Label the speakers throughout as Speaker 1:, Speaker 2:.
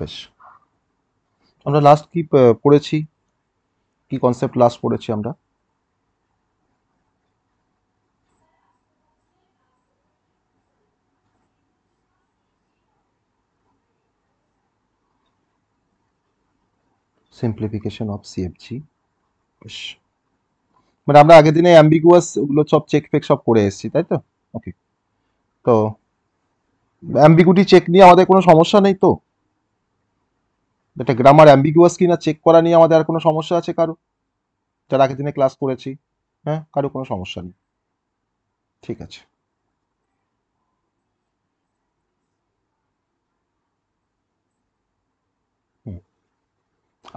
Speaker 1: বেশ আমরা লাস্ট কি পড়েছি কি কনসেপ্ট লাস্ট পড়েছি আমরা সিম্পলিফিকেশন অফ সিএফজি বেশ মানে আমরা আগের দিনে অ্যাম্বিগুয়াস ওগুলো সব চেক ফেক সব করে এসেছি তাই তো ওকে তো অ্যাম্বিগুটি চেক নিয়ে আমাদের কোনো সমস্যা নেই তো এটা গ্রামার অ্যাম্বিগুয়াস কিনা চেক করা নিয়ে আমাদের আর কোনো সমস্যা আছে কারো যারা আগের দিনে ক্লাস করেছি হ্যাঁ কারো কোনো সমস্যা নেই ঠিক আছে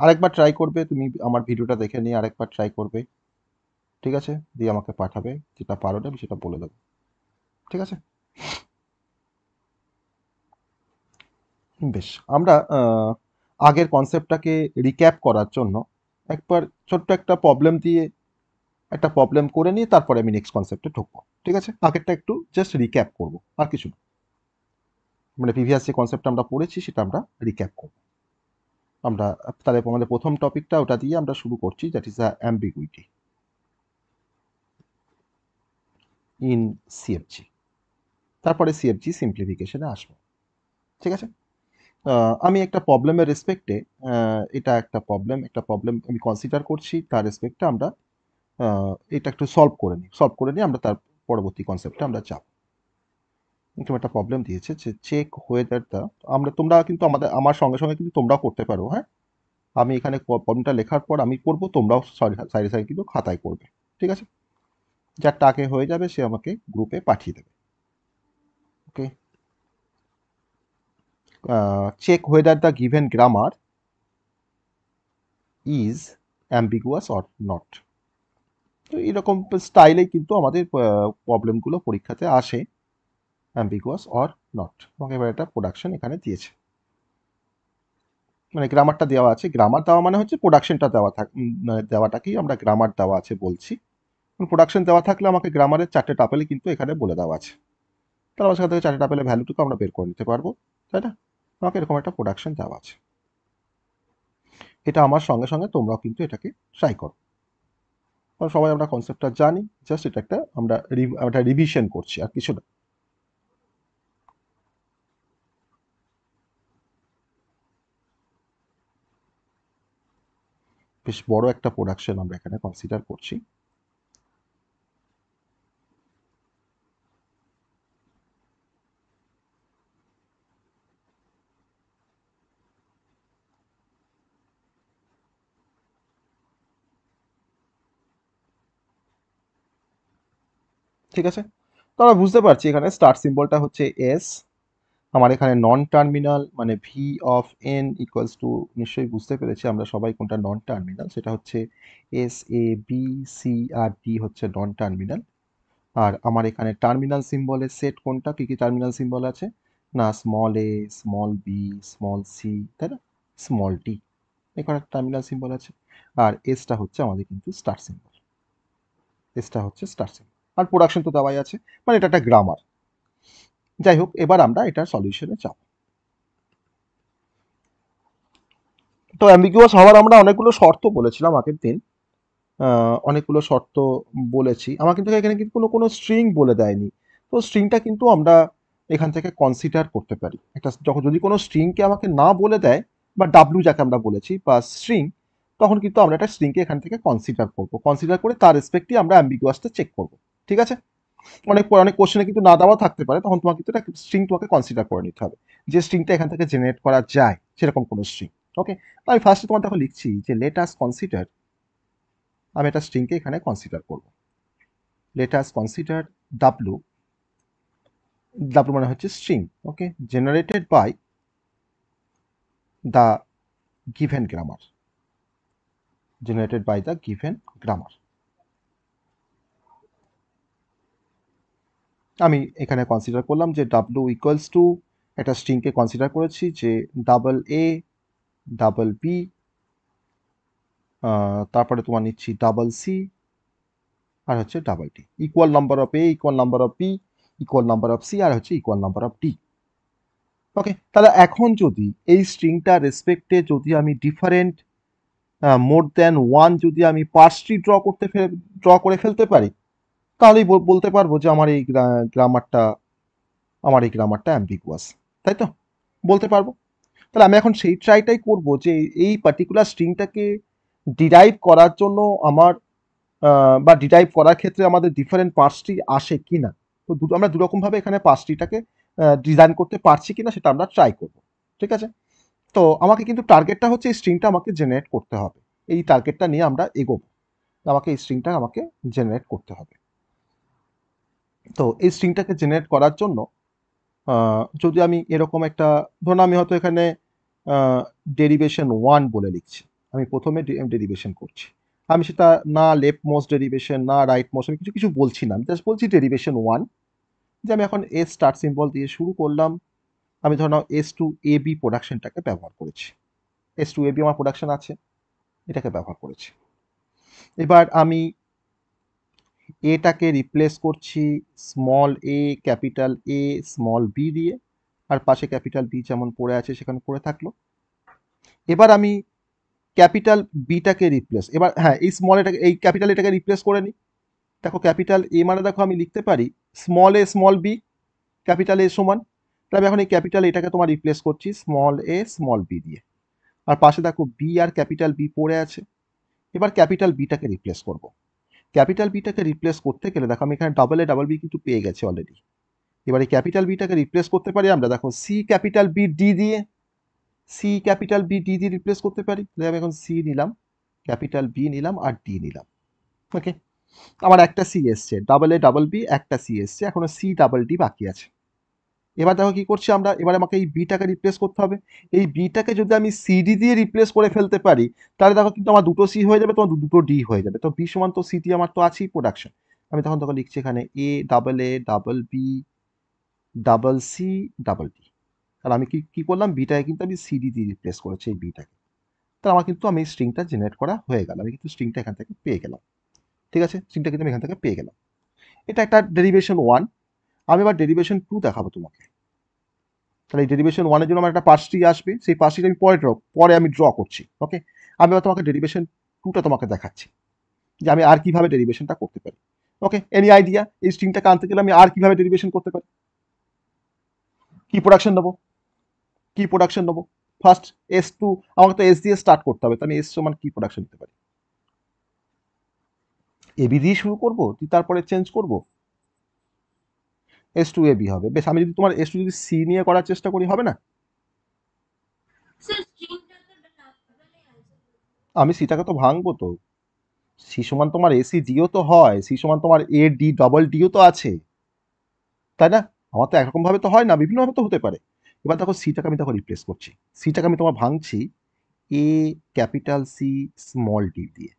Speaker 1: আরেকবার ট্রাই করবে তুমি আমার ভিডিওটা দেখে নিয়ে আরেকবার ট্রাই করবে ঠিক আছে দিয়ে আমাকে পাঠাবে যেটা পারো না আমি সেটা বলে দেবো ঠিক আছে বেশ আমরা আগের কনসেপ্টটাকে রিক্যাপ করার জন্য একবার ছোট্ট একটা প্রবলেম দিয়ে একটা প্রবলেম করে নিয়ে তারপরে আমি নেক্সট কনসেপ্টে ঢুকবো ঠিক আছে আগেরটা একটু জাস্ট রিক্যাপ করব আর কিছু না মানে প্রিভিয়াস যে কনসেপ্টটা আমরা পড়েছি সেটা আমরা রিক্যাপ করব আমরা তাহলে আমাদের প্রথম টপিকটা ওটা দিয়ে আমরা শুরু করছি that is the ambiguity in CFG তারপরে সিএফজি সিম্পলিফিকেশনে আসবো ঠিক আছে আমি একটা প্রবলেমের রেসপেক্টে এটা একটা প্রবলেম একটা প্রবলেম আমি কনসিডার করছি তার রেসপেক্টে আমরা এটা একটু সলভ করে নিই সলভ করে নিই আমরা তার পরবর্তী কনসেপ্টে আমরা যাব এরকম একটা প্রবলেম দিয়েছে যে চেক ওয়েদার দ্য আমরা তোমরা কিন্তু আমাদের আমার সঙ্গে সঙ্গে কিন্তু তোমরাও করতে পারো হ্যাঁ আমি এখানে প্রবলেমটা লেখার পর আমি করবো তোমরাও সাইডে সাইডে কিন্তু খাতায় করবে ঠিক আছে যার আগে হয়ে যাবে সে আমাকে গ্রুপে পাঠিয়ে দেবে check whether the given grammar is ambiguous or not তো এরকম স্টাইলে কিন্তু আমাদের প্রবলেমগুলো পরীক্ষাতে আসে অ্যাম্বিগুয়াস অর নট আমাকে এবার একটা প্রোডাকশন এখানে দিয়েছে মানে গ্রামারটা দেওয়া আছে গ্রামার দেওয়া মানে হচ্ছে প্রোডাকশনটা দেওয়া থাক মানে দেওয়াটাকেই আমরা গ্রামার দেওয়া আছে বলছি প্রোডাকশন দেওয়া থাকলে আমাকে গ্রামারের চারটে টাপেলে কিন্তু এখানে বলে দেওয়া আছে তার আমার সাথে চারটে টাপেলে ভ্যালুটুকু আমরা বের করে নিতে পারবো তাই না আমাকে এরকম একটা প্রোডাকশন দেওয়া আছে এটা আমার সঙ্গে সঙ্গে তোমরাও কিন্তু এটাকে ট্রাই করো কারণ সবাই আমরা কনসেপ্টটা জানি জাস্ট এটা একটা আমরা একটা রিভিশন করছি আর কিছু না বেশ বড় একটা প্রোডাকশন আমরা এখানে কনসিডার করছি ঠিক আছে তো আমরা বুঝতে পারছি এখানে স্টার সিম্বলটা হচ্ছে এস আমার এখানে নন টার্মিনাল মানে V of N equals to নিশ্চয়ই বুঝতে পেরেছি আমরা সবাই কোনটা নন টার্মিনাল সেটা হচ্ছে এস এ বি সি আর ডি হচ্ছে নন টার্মিনাল আর আমার এখানে টার্মিনাল সিম্বলের সেট কোনটা কী কী টার্মিনাল সিম্বল আছে না স্মল এ স্মল বি স্মল সি তাই না স্মল ডি এখানে টার্মিনাল সিম্বল আছে আর এসটা হচ্ছে আমাদের কিন্তু স্টার সিম্বল এসটা হচ্ছে স্টার সিম্বল আর প্রোডাকশন তো দেওয়াই আছে মানে এটা একটা গ্রামার যাই হোক এবার আমরা এটার সলিউশনে যাব তো অ্যাম্বিগুয়াস হওয়ার আমরা অনেকগুলো শর্ত বলেছিলাম আগের দিন অনেকগুলো শর্ত বলেছি আমার কিন্তু এখানে কিন্তু কোনো কোনো স্ট্রিং বলে দেয়নি তো স্ট্রিংটা কিন্তু আমরা এখান থেকে কনসিডার করতে পারি একটা যখন যদি কোনো স্ট্রিংকে আমাকে না বলে দেয় বা ডাব্লু যাকে আমরা বলেছি বা স্ট্রিং তখন কিন্তু আমরা একটা স্ট্রিংকে এখান থেকে কনসিডার করব কনসিডার করে তার রেসপেক্টে আমরা অ্যাম্বিগুয়াসটা চেক করবো ঠিক আছে অনেক অনেক কোশ্চেনে কিন্তু না দেওয়া থাকতে পারে তখন তোমাকে কিন্তু একটা স্ট্রিং তোমাকে কনসিডার করে নিতে হবে যে স্ট্রিংটা এখান থেকে জেনারেট করা যায় সেরকম কোনো স্ট্রিং ওকে আমি ফার্স্টে তোমার দেখো লিখছি যে লেটাস কনসিডার আমি একটা স্ট্রিংকে এখানে কনসিডার করব লেটাস কনসিডার ডাব্লু ডাব্লু মানে হচ্ছে string okay generated by the given grammar generated by the given grammar আমি এখানে কনসিডার করলাম যে ডাব্লু ইকুয়ালস টু একটা স্ট্রিংকে কনসিডার করেছি যে ডাবল এ ডাবল বি তারপরে তোমার নিচ্ছি ডাবল সি আর হচ্ছে double T equal number of A equal number of B equal number of C আর হচ্ছে equal number of T okay তাহলে এখন যদি এই স্ট্রিংটা রেসপেক্টে যদি আমি ডিফারেন্ট মোর দ্যান ওয়ান যদি আমি পার্সটি ড্র করতে ড্র করে ফেলতে পারি তাহলেই বলতে পারবো যে আমার এই গ্রামারটা আমার এই গ্রামারটা অ্যাম্বিগুয়াস তাই তো বলতে পারবো তাহলে আমি এখন সেই ট্রাইটাই করব যে এই পার্টিকুলার স্ট্রিংটাকে ডিরাইভ করার জন্য আমার বা ডিরাইভ করার ক্ষেত্রে আমাদের ডিফারেন্ট পার্টসটি আসে কি না তো দু আমরা দুরকমভাবে এখানে পার্টসটিটাকে ডিজাইন করতে পারছি কি না সেটা আমরা ট্রাই করব ঠিক আছে তো আমাকে কিন্তু টার্গেটটা হচ্ছে এই স্ট্রিংটা আমাকে জেনারেট করতে হবে এই টার্গেটটা নিয়ে আমরা এগোবো আমাকে এই স্ট্রিংটা আমাকে জেনারেট করতে হবে তো এই স্ট্রিংটাকে জেনারেট করার জন্য যদি আমি এরকম একটা ধরুন আমি হয়তো এখানে ডেরিভেশন ওয়ান বলে লিখছি আমি প্রথমে ডেরিভেশন করছি আমি সেটা না লেফট মোস্ট ডেরিভেশন না রাইট মোস্ট আমি কিছু কিছু বলছি না আমি জাস্ট বলছি ডেরিভেশন ওয়ান যে আমি এখন এস স্টার সিম্বল দিয়ে শুরু করলাম আমি ধরে নাও এস টু এ বি প্রোডাকশনটাকে ব্যবহার করেছি এস টু এ বি আমার প্রোডাকশন আছে এটাকে ব্যবহার করেছি এবার আমি এটাকে রিপ্লেস করছি small A capital A small B দিয়ে আর পাশে ক্যাপিটাল বি যেমন পড়ে আছে সেখানে পড়ে থাকলো এবার আমি ক্যাপিটাল বিটাকে রিপ্লেস এবার হ্যাঁ এই স্মল এটাকে এই ক্যাপিটাল এটাকে রিপ্লেস করে নিই দেখো ক্যাপিটাল এ মানে দেখো আমি লিখতে পারি small A small B capital A সমান তাহলে এখন এই ক্যাপিটাল এটাকে তোমার রিপ্লেস করছি স্মল এ স্মল বি দিয়ে আর পাশে দেখো বি আর ক্যাপিটাল বি পড়ে আছে এবার ক্যাপিটাল বিটাকে রিপ্লেস করবো ক্যাপিটাল বিটাকে রিপ্লেস করতে গেলে দেখো আমি এখানে ডাবল এ ডাবল বি কিন্তু পেয়ে গেছে অলরেডি এবারে ক্যাপিটাল বিটাকে রিপ্লেস করতে পারি আমরা দেখো সি ক্যাপিটাল বি ডি দিয়ে সি ক্যাপিটাল বি ডি দিয়ে রিপ্লেস করতে পারি তাহলে আমি এখন সি নিলাম ক্যাপিটাল বি নিলাম আর ডি নিলাম ওকে আমার একটা সি এসছে ডাবল এ ডাবল বি একটা সি এসছে এখনও সি ডাবল ডি বাকি আছে এবার দেখো কী করছি আমরা এবার আমাকে এই বিটাকে রিপ্লেস করতে হবে এই বিটাকে যদি আমি সিডি দিয়ে রিপ্লেস করে ফেলতে পারি তাহলে দেখো কিন্তু আমার দুটো সি হয়ে যাবে তোমার দুটো ডি হয়ে যাবে তো বি সমান তো সিটি আমার তো আছেই প্রোডাকশন আমি তখন তখন লিখছি এখানে A double A double B double C double D তাহলে আমি কি কী করলাম বিটাকে কিন্তু আমি সিডি দিয়ে রিপ্লেস করেছি এই বিটাকে তাহলে আমার কিন্তু আমি স্ট্রিংটা জেনারেট করা হয়ে গেল আমি কিন্তু স্ট্রিংটা এখান থেকে পেয়ে গেলাম ঠিক আছে স্ট্রিংটা কিন্তু আমি এখান থেকে পেয়ে গেলাম এটা একটা ডেরিভেশন ওয়ান আমি এবার ডেরিভেশন টু দেখাবো তোমাকে তাহলে ডেরিভেশন ওয়ানের জন্য আমার একটা পার্সটি আসবে সেই পার্সটি আমি পরে ড্র পরে আমি ড্র করছি ওকে আমি এবার তোমাকে ডেরিভেশন টুটা তোমাকে দেখাচ্ছি যে আমি আর কিভাবে ডেরিভেশনটা করতে পারি ওকে এনি আইডিয়া এই স্ট্রিংটাকে আনতে গেলে আমি আর কিভাবে ডেরিভেশন করতে পারি কি প্রোডাকশন নেবো কি প্রোডাকশন নেবো ফার্স্ট এস টু আমাকে তো এস দিয়ে স্টার্ট করতে হবে তাহলে এস সমান কি প্রোডাকশন নিতে পারি এবি দিয়ে শুরু করবো তারপরে চেঞ্জ করবো এস টু এ বি হবে বেশ আমি যদি তোমার এস টু যদি সি নিয়ে করার চেষ্টা করি হবে না আমি সিটাকে তো ভাঙবো তো সি সমান তোমার এসি ডিও তো হয় সি সমান তোমার এ ডি ডবল ডিও তো আছে তাই না আমার তো একরকমভাবে তো হয় না বিভিন্নভাবে তো হতে পারে এবার দেখো সিটাকে আমি তখন রিপ্লেস করছি সিটাকে আমি তোমার ভাঙছি A capital C small D দিয়ে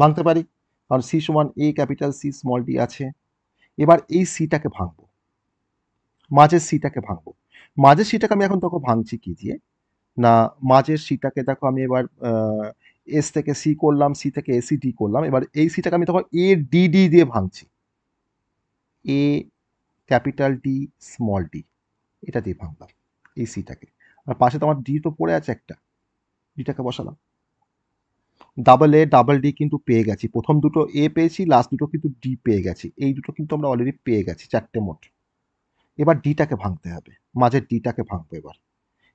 Speaker 1: ভাঙতে পারি কারণ সি সমান A capital C small D আছে এবার এই সিটাকে ভাঙবো মাঝের সিটাকে ভাঙবো মাঝের সিটাকে আমি এখন দেখো ভাঙছি কি দিয়ে না মাঝের সিটাকে দেখো আমি এবার এস থেকে সি করলাম সি থেকে এসি ডি করলাম এবার এই সিটাকে আমি তখন এ ডি ডি দিয়ে ভাঙছি A capital D small D এটা দিয়ে ভাঙলাম এই সিটাকে আর পাশে তো আমার ডি তো পড়ে আছে একটা ডিটাকে বসালাম ডাবল এ ডাবল ডি কিন্তু পেয়ে গেছি প্রথম দুটো এ পেয়েছি লাস্ট দুটো কিন্তু ডি পেয়ে গেছি এই দুটো কিন্তু আমরা অলরেডি পেয়ে গেছি চারটে মোট এবার ডিটাকে ভাঙতে হবে মাঝের ডিটাকে ভাঙবো এবার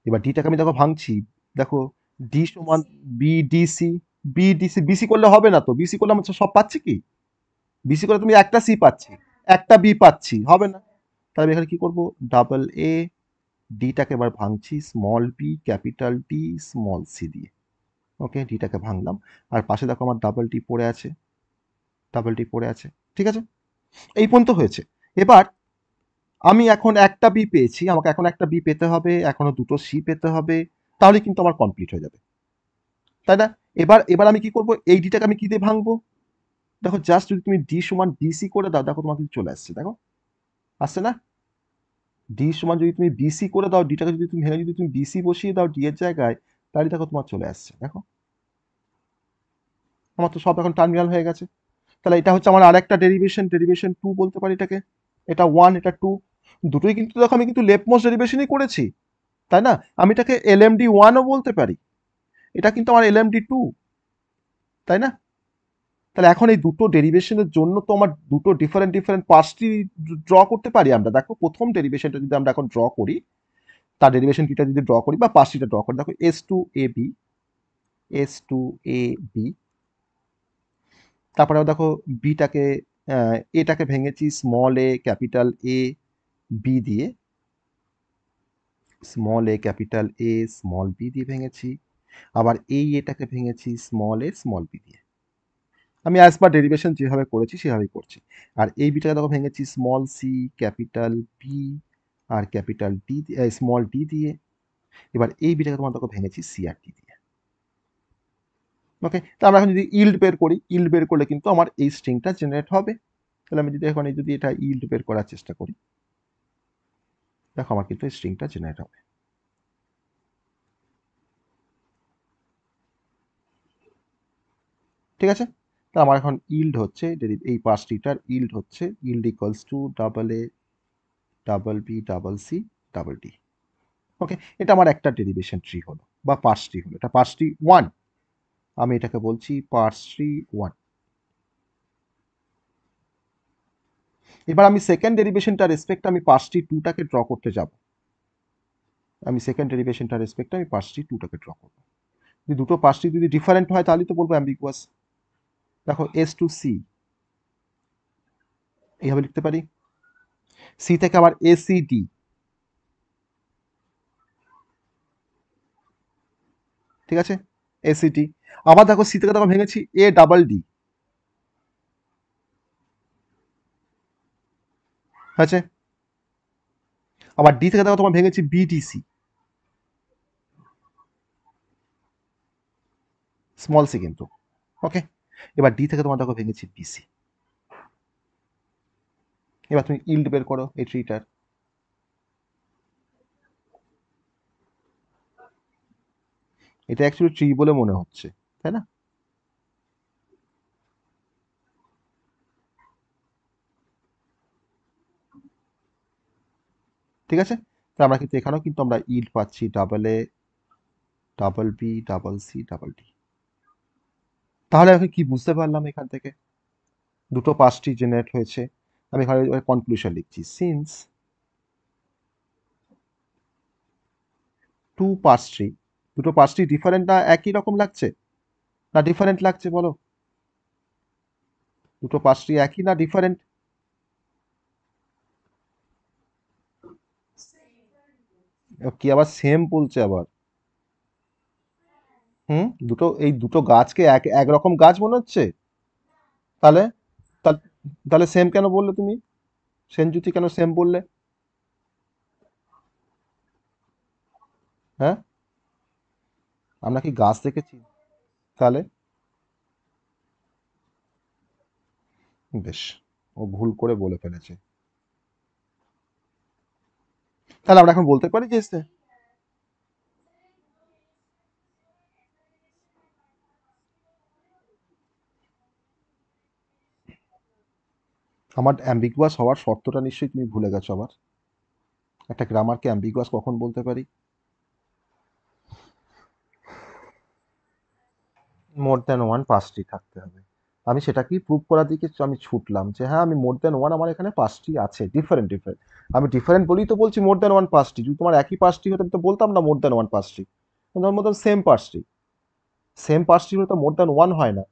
Speaker 1: এবার ডিটাকে আমি দেখো ভাঙছি দেখো ডি সমান বিডিসি বিডিসি বিসি করলে হবে না তো বিসি করলে আমার সব পাচ্ছি কি বিসি করলে তুমি একটা সি পাচ্ছি একটা বি পাচ্ছি হবে না তাহলে এখানে কি করব ডাবল এ ডিটাকে এবার ভাঙছি small P capital T small C দিয়ে ওকে ডিটাকে ভাঙলাম আর পাশে দেখো আমার ডাবল টি পড়ে আছে ডাবল টি পড়ে আছে ঠিক আছে এই পর্যন্ত হয়েছে এবার আমি এখন একটা বি পেয়েছি আমাকে এখন একটা বি পেতে হবে এখনও দুটো সি পেতে হবে তাহলে কিন্তু আমার কমপ্লিট হয়ে যাবে তাই না এবার এবার আমি কি করব এই ডিটাকে আমি কি দিয়ে ভাঙবো দেখো জাস্ট যদি তুমি ডি সমান ডিসি করে দাও দেখো তোমার কিন্তু চলে আসছে দেখো আসছে না ডি সমান যদি তুমি বিসি করে দাও ডিটাকে যদি তুমি ভেঙে যদি তুমি বিসি বসিয়ে দাও ডি এর জায়গায় তাহলে দেখো তোমার চলে আসছে দেখো আমার তো সব এখন টার্মিনাল হয়ে গেছে তাহলে এটা হচ্ছে আমার আরেকটা ডেরিভেশন ডেরিভেশন টু বলতে পারি এটাকে এটা ওয়ান এটা টু দুটোই কিন্তু দেখো আমি কিন্তু লেপমোস ডেরিভেশনই করেছি তাই না আমি এটাকে এল এম ডি ওয়ানও বলতে পারি এটা কিন্তু আমার এল এম ডি টু তাই না তাহলে এখন এই দুটো ডেরিভেশনের জন্য তো আমার দুটো ডিফারেন্ট ডিফারেন্ট পার্টসটি ড্র করতে পারি আমরা দেখো প্রথম ডেরিভেশনটা যদি আমরা এখন ড্র করি তার ডেরিভেশন কিটা যদি ড্র করি বা পার্টসটিটা ড্র করি দেখো S to A B S to A B তারপরে দেখো বিটাকে এটাকে ভেঙেছি small A capital A B দিয়ে small A capital A small B দিয়ে ভেঙেছি আবার এই এটাকে ভেঙেছি স্মল এ স্মল বি দিয়ে আমি অ্যাজ পার ডেরিভেশন যেভাবে করেছি সেভাবেই করছি আর এই বিটাকে দেখো ভেঙেছি স্মল সি ক্যাপিটাল বি আর ক্যাপিটাল ডি স্মল ডি দিয়ে এবার এই বিটাকে তোমার দেখো ভেঙেছি সি আর ডি দিয়ে ওকে তো আমরা এখন যদি ইল্ড বের করি ইল্ড বের করলে কিন্তু আমার এই স্ট্রিংটা জেনারেট হবে তাহলে আমি যদি এখন যদি এটা ইল্ড বের করার চেষ্টা করি দেখো আমার কিন্তু স্ট্রিংটা জেনারেট হবে ঠিক আছে তা আমার এখন ইল্ড হচ্ছে এই পাঁচটিটার ইল্ড হচ্ছে yield equals to double A double B double C double D okay এটা আমার একটা ডেরিভেশন ট্রি হলো বা পার্স ট্রি হলো এটা পার্স ট্রি ওয়ান আমি এটাকে বলছি পার্স ট্রি ওয়ান এবার আমি সেকেন্ড ডেরিভেশনটা রেসপেক্ট আমি পার্সটি টুটাকে ড্র করতে যাব আমি সেকেন্ড ডেরিভেশনটা রেসপেক্ট আমি পার্সটি টুটাকে ড্র করব যদি দুটো পার্সটি যদি ডিফারেন্ট হয় তাহলে তো বলবো অ্যাম্বিগুয়াস দেখো এস টু সি এইভাবে লিখতে পারি সি থেকে আবার ডি ঠিক আছে এসিডি আবার দেখো সি থেকে তখন ভেঙেছি এ ডাবল ডি আছে আবার ডি থেকে দেখো তোমার ভেঙেছি বিটিসি স্মল সি কিন্তু ওকে এবার ডি থেকে তোমার দেখো ভেঙেছি বিসি এবার তুমি ইল্ড বের করো এই ট্রিটার এটা অ্যাকচুয়ালি ট্রি বলে মনে হচ্ছে তাই না ঠিক আছে তো আমরা কিন্তু এখানেও কিন্তু আমরা ইল পাচ্ছি double A double B double C double D তাহলে আমি কি বুঝতে পারলাম এখান থেকে দুটো পাঁচটি জেনারেট হয়েছে আমি এখানে কনক্লুশন লিখছি সিন্স টু থ্রি দুটো থ্রি ডিফারেন্ট না একই রকম লাগছে না ডিফারেন্ট লাগছে বলো দুটো থ্রি একই না ডিফারেন্ট কি আবার সেম বলছে আবার হুম দুটো এই দুটো গাছকে এক একরকম গাছ মনে হচ্ছে তাহলে তাহলে সেম কেন বললে তুমি সেনজুতি কেন সেম বললে হ্যাঁ আমরা কি গাছ দেখেছি তাহলে বেশ ও ভুল করে বলে ফেলেছে তাহলে আমরা এখন বলতে পারি যে আমার অ্যাম্বিগুয়াস হওয়ার শর্তটা নিশ্চয়ই তুমি ভুলে গেছো আবার একটা গ্রামারকে অ্যাম্বিগুয়াস কখন বলতে পারি মোর দ্যান ওয়ান পাঁচটি থাকতে হবে আমি সেটাকেই প্রুভ করার দিকে আমি ছুটলাম যে হ্যাঁ আমি মোর দেন ওয়ান আমার এখানে পাঁচটি আছে ডিফারেন্ট ডিফারেন্ট আমি ডিফারেন্ট বলেই তো বলছি মোর দেন ওয়ান পাঁচটি যদি তোমার একই পাঁচটি হতো আমি তো বলতাম না মোর দেন ওয়ান পাঁচটি তোমার মতো সেম পাঁচটি সেম পাঁচটি হলে তো মোর দেন ওয়ান হয় না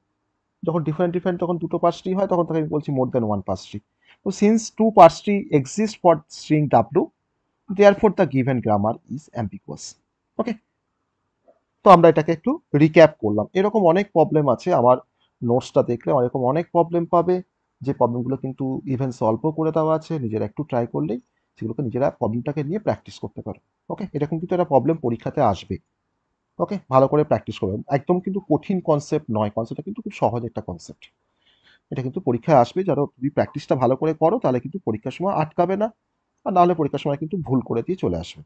Speaker 1: যখন ডিফারেন্ট ডিফারেন্ট তখন দুটো পাঁচটি হয় তখন তাকে আমি বলছি মোর দেন ওয়ান পাঁচটি তো সিন্স টু পাঁচটি exist for string W there for the given grammar is ambiguous okay তো আমরা এটাকে একটু রিক্যাপ করলাম এরকম অনেক প্রবলেম আছে আমার নোটসটা দেখলে এরকম অনেক প্রবলেম পাবে যে প্রবলেমগুলো কিন্তু ইভেন সলভও করে দেওয়া আছে নিজেরা একটু ট্রাই করলেই সেগুলোকে নিজেরা প্রবলেমটাকে নিয়ে প্র্যাকটিস করতে পারো ওকে এরকম কিন্তু একটা প্রবলেম পরীক্ষাতে আসবে ওকে ভালো করে প্র্যাকটিস করবে একদম কিন্তু কঠিন কনসেপ্ট নয় কনসেপ্টটা কিন্তু খুব সহজ একটা কনসেপ্ট এটা কিন্তু পরীক্ষায় আসবে যারা তুমি প্র্যাকটিসটা ভালো করে করো তাহলে কিন্তু পরীক্ষার সময় আটকাবে না আর নাহলে পরীক্ষার সময় কিন্তু ভুল করে দিয়ে চলে আসবে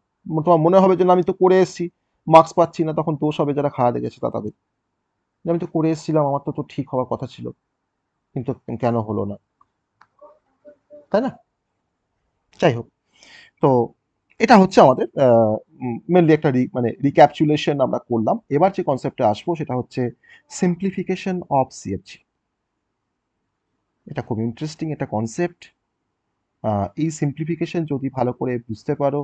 Speaker 1: তোমার মনে হবে যে না আমি তো করে এসেছি মার্কস পাচ্ছি না তখন দোষ হবে যারা খাওয়া দেখেছে তা তাদের আমি তো করে এসেছিলাম আমার তো তো ঠিক হওয়ার কথা ছিল কিন্তু কেন হলো না তাই না যাই হোক তো এটা হচ্ছে আমাদের মেনলি একটা মানে রিক্যাপচুলেশন আমরা করলাম এবার যে কনসেপ্টে আসবো সেটা হচ্ছে সিম্পলিফিকেশন অফ সিএফজি এটা খুব ইন্টারেস্টিং একটা কনসেপ্ট এই সিম্পলিফিকেশন যদি ভালো করে বুঝতে পারো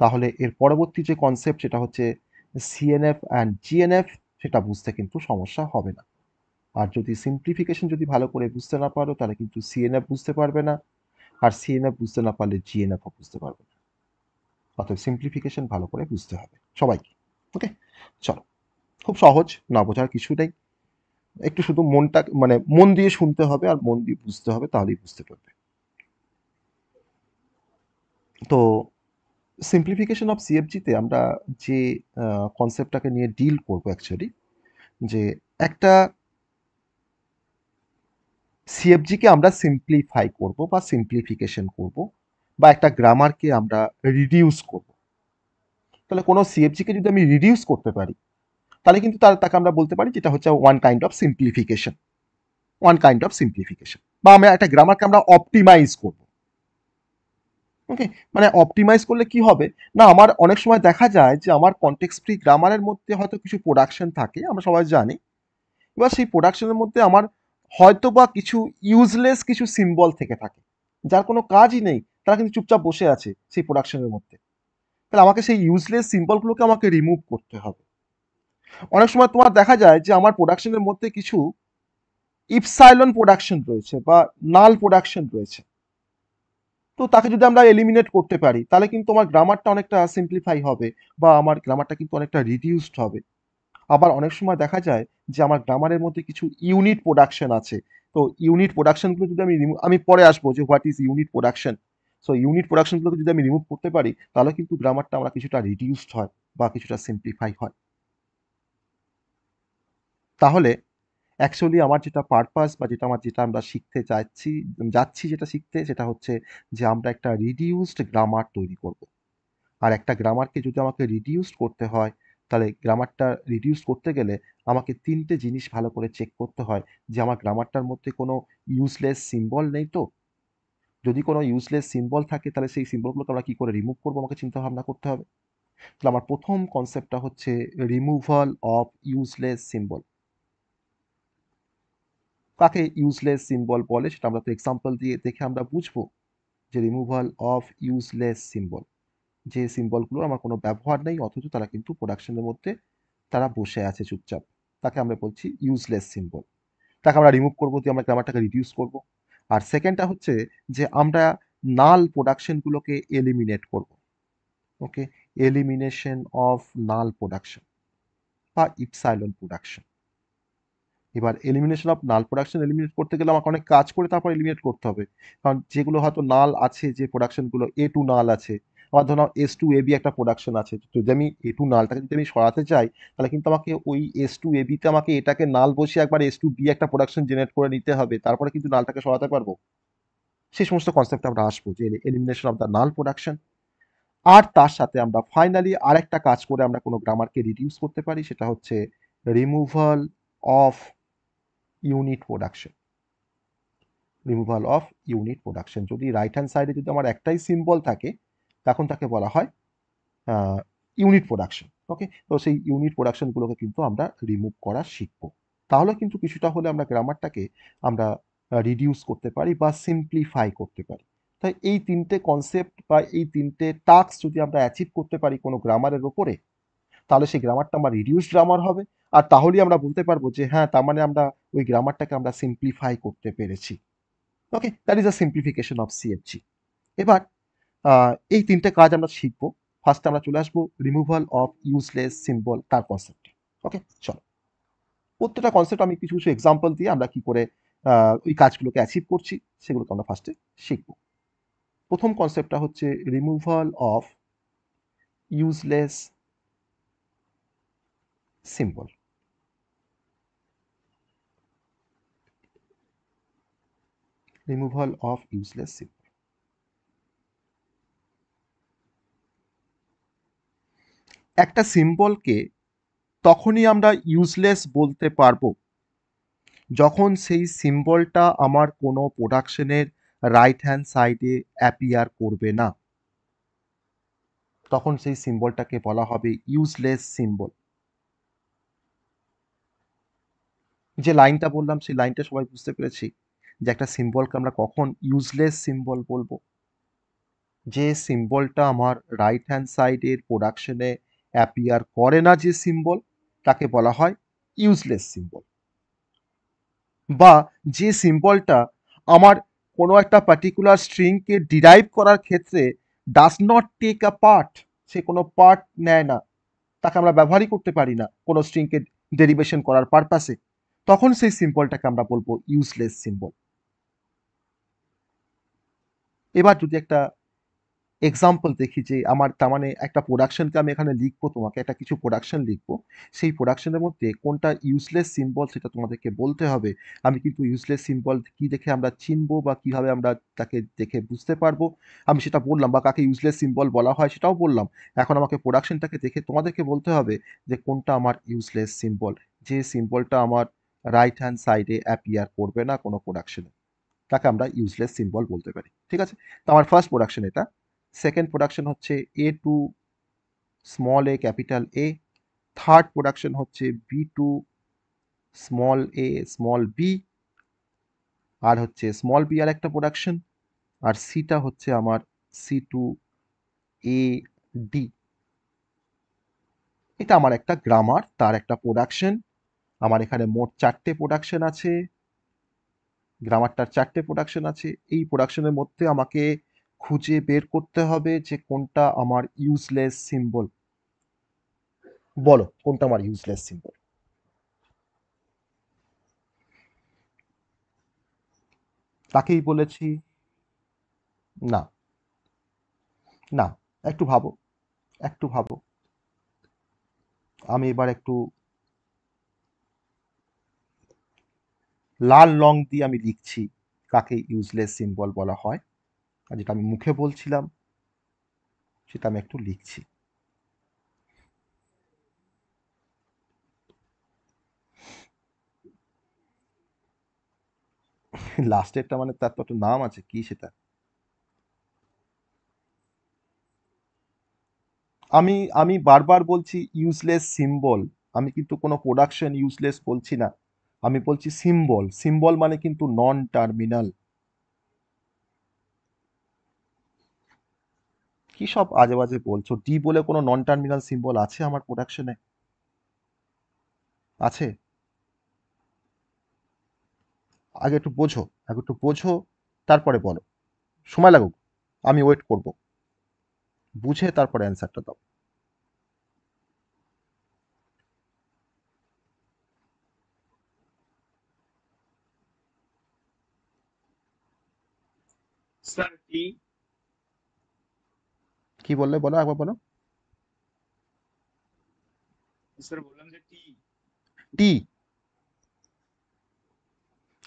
Speaker 1: তাহলে এর পরবর্তী যে কনসেপ্ট সেটা হচ্ছে সিএনএফ অ্যান্ড জিএনএফ সেটা বুঝতে কিন্তু সমস্যা হবে না আর যদি সিমপ্লিফিকেশন যদি ভালো করে বুঝতে না পারো তাহলে কিন্তু সিএনএফ বুঝতে পারবে না আর সিএনএফ বুঝতে না পারলে জিএনএফও বুঝতে পারবে না অতএব সিমপ্লিফিকেশন ভালো করে বুঝতে হবে সবাইকে ওকে চলো খুব সহজ না বোঝার কিছু নেই একটু শুধু মনটা মানে মন দিয়ে শুনতে হবে আর মন দিয়ে বুঝতে হবে তাহলেই বুঝতে পারবে তো সিম্পলিফিকেশন অফ সিএফজিতে আমরা যে কনসেপ্টটাকে নিয়ে ডিল করবো অ্যাকচুয়ালি যে একটা সিএফজিকে আমরা সিম্পলিফাই করব বা সিম্পলিফিকেশন করব বা একটা গ্রামারকে আমরা রিডিউস করব তাহলে কোনো সিএফজিকে যদি আমি রিডিউস করতে পারি তাহলে কিন্তু তার তাকে আমরা বলতে পারি যেটা হচ্ছে one kind of simplification one kind of simplification বা আমরা একটা গ্রামারকে আমরা অপটিমাইজ করব ওকে মানে অপটিমাইজ করলে কি হবে না আমার অনেক সময় দেখা যায় যে আমার কন্টেক্স ফ্রি গ্রামারের মধ্যে হয়তো কিছু প্রোডাকশন থাকে আমরা সবাই জানি এবার সেই প্রোডাকশনের মধ্যে আমার হয়তো বা কিছু ইউজলেস কিছু সিম্বল থেকে থাকে যার কোনো কাজই নেই তারা কিন্তু চুপচাপ বসে আছে সেই প্রোডাকশনের মধ্যে তাহলে আমাকে সেই ইউজলেস সিম্বলগুলোকে আমাকে রিমুভ করতে হবে অনেক সময় তোমার দেখা যায় যে আমার প্রোডাকশনের মধ্যে কিছু ইপসাইলন প্রোডাকশন রয়েছে বা নাল প্রোডাকশন রয়েছে তো তাকে যদি আমরা এলিমিনেট করতে পারি তাহলে কিন্তু আমার গ্রামারটা অনেকটা সিম্পলিফাই হবে বা আমার গ্রামারটা কিন্তু অনেকটা রিডিউসড হবে আবার অনেক সময় দেখা যায় যে আমার গ্রামারের মধ্যে কিছু ইউনিট প্রোডাকশন আছে তো ইউনিট প্রোডাকশনগুলো যদি আমি আমি পরে আসবো যে what is unit production so unit প্রোডাকশনগুলোকে যদি আমি রিমুভ করতে পারি তাহলে কিন্তু গ্রামারটা আমরা কিছুটা রিডিউসড হয় বা কিছুটা সিম্পলিফাই হয় তাহলে অ্যাকচুয়ালি আমার যেটা পারপাস বা যেটা আমার যেটা আমরা শিখতে চাচ্ছি যাচ্ছি যেটা শিখতে সেটা হচ্ছে যে আমরা একটা রিডিউসড গ্রামার তৈরি করব। আর একটা গ্রামারকে যদি আমাকে রিডিউসড করতে হয় তাহলে গ্রামারটা রিডিউস করতে গেলে আমাকে তিনটে জিনিস ভালো করে চেক করতে হয় যে আমার গ্রামারটার মধ্যে কোনো ইউজলেস সিম্বল নেই তো যদি কোনো ইউজলেস সিম্বল থাকে তাহলে সেই সিম্বলগুলোকে আমরা কী করে রিমুভ করবো আমাকে চিন্তা ভাবনা করতে হবে তাহলে আমার প্রথম কনসেপ্টটা হচ্ছে রিমুভাল অফ ইউজলেস সিম্বল কাকে ইউজলেস সিম্বল বলে সেটা আমরা তো এক্সাম্পল দিয়ে দেখে আমরা বুঝবো যে রিমুভাল অফ ইউজলেস সিম্বল যে সিম্বলগুলোর আমার কোনো ব্যবহার নেই অথচ তারা কিন্তু প্রোডাকশনের মধ্যে তারা বসে আছে চুপচাপ তাকে আমরা বলছি ইউজলেস সিম্বল তাকে আমরা রিমুভ করবো দিয়ে আমরা গ্রামারটাকে রিডিউস করব আর সেকেন্ডটা হচ্ছে যে আমরা নাল প্রোডাকশনগুলোকে এলিমিনেট করব okay elimination of null production বা ইপসাইলন প্রোডাকশন এবার elimination of null production eliminate করতে গেলে আমাকে অনেক কাজ করে তারপর এলিমিনেট করতে হবে কারণ যেগুলো হয়তো নাল আছে যে প্রোডাকশনগুলো এ টু নাল আছে আমার ধরো এস টু এবি একটা প্রোডাকশন আছে যদি আমি এ টু নালটাকে যদি আমি সরাতে চাই তাহলে কিন্তু আমাকে ওই এস টু এবিতে আমাকে এটাকে নাল বসিয়ে একবার এস টু বি একটা প্রোডাকশন জেনারেট করে নিতে হবে তারপরে কিন্তু নালটাকে সরাতে পারবো সেই সমস্ত কনসেপ্ট আমরা আসবো যে elimination of the null production আর তার সাথে আমরা ফাইনালি আরেকটা কাজ করে আমরা কোনো গ্রামারকে রিডিউস করতে পারি সেটা হচ্ছে removal of unit production removal of unit production যদি রাইট হ্যান্ড সাইডে যদি আমার একটাই সিম্বল থাকে তখন তাকে বলা হয় ইউনিট প্রোডাকশন ওকে তো সেই ইউনিট প্রোডাকশনগুলোকে কিন্তু আমরা রিমুভ করা শিখবো তাহলে কিন্তু কিছুটা হলে আমরা গ্রামারটাকে আমরা রিডিউস করতে পারি বা সিম্পলিফাই করতে পারি তাই এই তিনটে কনসেপ্ট বা এই তিনটে টাস্ক যদি আমরা অ্যাচিভ করতে পারি কোনো গ্রামারের ওপরে তাহলে সেই গ্রামারটা আমার রিডিউস গ্রামার হবে আর তাহলেই আমরা বলতে পারবো যে হ্যাঁ তার মানে আমরা ওই গ্রামারটাকে আমরা সিম্পলিফাই করতে পেরেছি okay that is a simplification of CFG এবার এই তিনটে কাজ আমরা শিখবো ফার্স্ট আমরা চলে আসবো রিমুভাল অফ ইউজলেস সিম্বল তার কনসেপ্টে ওকে চলো প্রত্যেকটা কনসেপ্ট আমি কিছু কিছু এক্সাম্পল দিয়ে আমরা কি করে ওই কাজগুলোকে অ্যাচিভ করছি সেগুলোকে আমরা ফার্স্টে শিখব প্রথম কনসেপ্টটা হচ্ছে removal of useless symbol removal of useless ship. একটা সিম্বলকে তখনই আমরা ইউজলেস বলতে পারবো যখন সেই সিম্বলটা আমার কোনো প্রোডাকশনের রাইট হ্যান্ড সাইডে অ্যাপিয়ার করবে না তখন সেই সিম্বলটাকে বলা হবে ইউজলেস সিম্বল যে লাইনটা বললাম সেই লাইনটা সবাই বুঝতে পেরেছি যে একটা সিম্বলকে আমরা কখন ইউজলেস সিম্বল বলবো যে সিম্বলটা আমার রাইট হ্যান্ড সাইডের প্রোডাকশনে অ্যাপিয়ার করে না যে সিম্বল তাকে বলা হয় ইউজলেস সিম্বল বা যে সিম্বলটা আমার কোনো একটা পার্টিকুলার স্ট্রিংকে ডিরাইভ করার ক্ষেত্রে does not take a part সে কোনো পার্ট নেয় না তাকে আমরা ব্যবহারই করতে পারি না কোনো স্ট্রিংকে ডেরিভেশন করার পারপাসে তখন সেই সিম্বলটাকে আমরা বলবো ইউজলেস সিম্বল এবার যদি একটা এক্সাম্পল দেখি যে আমার তার মানে একটা প্রোডাকশনকে আমি এখানে লিখবো তোমাকে একটা কিছু প্রোডাকশন লিখবো সেই প্রোডাকশনের মধ্যে কোনটা ইউজলেস সিম্বল সেটা তোমাদেরকে বলতে হবে আমি কিন্তু ইউজলেস সিম্বল কি দেখে আমরা চিনবো বা কিভাবে আমরা তাকে দেখে বুঝতে পারবো আমি সেটা বললাম বা কাকে ইউজলেস সিম্বল বলা হয় সেটাও বললাম এখন আমাকে প্রোডাকশনটাকে দেখে তোমাদেরকে বলতে হবে যে কোনটা আমার ইউজলেস সিম্বল যে সিম্বলটা আমার রাইট হ্যান্ড সাইডে অ্যাপিয়ার করবে না কোনো প্রোডাকশনে তাকে আমরা ইউজলেস সিম্বল বলতে পারি ঠিক আছে তো আমার ফার্স্ট প্রোডাকশন এটা সেকেন্ড প্রোডাকশন হচ্ছে A to small A capital A third production হচ্ছে B to small A small B আর হচ্ছে স্মল বি আর একটা প্রোডাকশন আর সিটা হচ্ছে আমার সি টু এ ডি এটা আমার একটা গ্রামার তার একটা প্রোডাকশন আমার এখানে মোট চারটে প্রোডাকশন আছে গ্রামারটার চারটে প্রোডাকশন আছে এই প্রোডাকশনের মধ্যে আমাকে খুঁজে বের করতে হবে যে কোনটা আমার ইউজলেস সিম্বল বলো কোনটা আমার ইউজলেস সিম্বল তাকেই বলেছি না না একটু ভাবো একটু ভাবো আমি এবার একটু লাল রং দিয়ে আমি লিখছি কাকে ইউজলেস সিম্বল বলা হয় আর যেটা আমি মুখে বলছিলাম সেটা আমি একটু লিখছি লাস্টেরটা মানে তার তো একটা নাম আছে কি সেটা আমি আমি বারবার বলছি ইউজলেস সিম্বল আমি কিন্তু কোনো প্রোডাকশন ইউজলেস বলছি না আমি বলছি সিম্বল সিম্বল মানে কিন্তু নন টার্মিনাল কি সব আজে বাজে বলছো ডি বলে কোনো নন টার্মিনাল সিম্বল আছে আমার প্রোডাকশনে আছে আগে একটু বোঝো আগে একটু বোঝো তারপরে বলো সময় লাগুক আমি ওয়েট করব বুঝে তারপরে অ্যান্সারটা দাও কি বললে বলো একবার বলো স্যার বললাম যে টি টি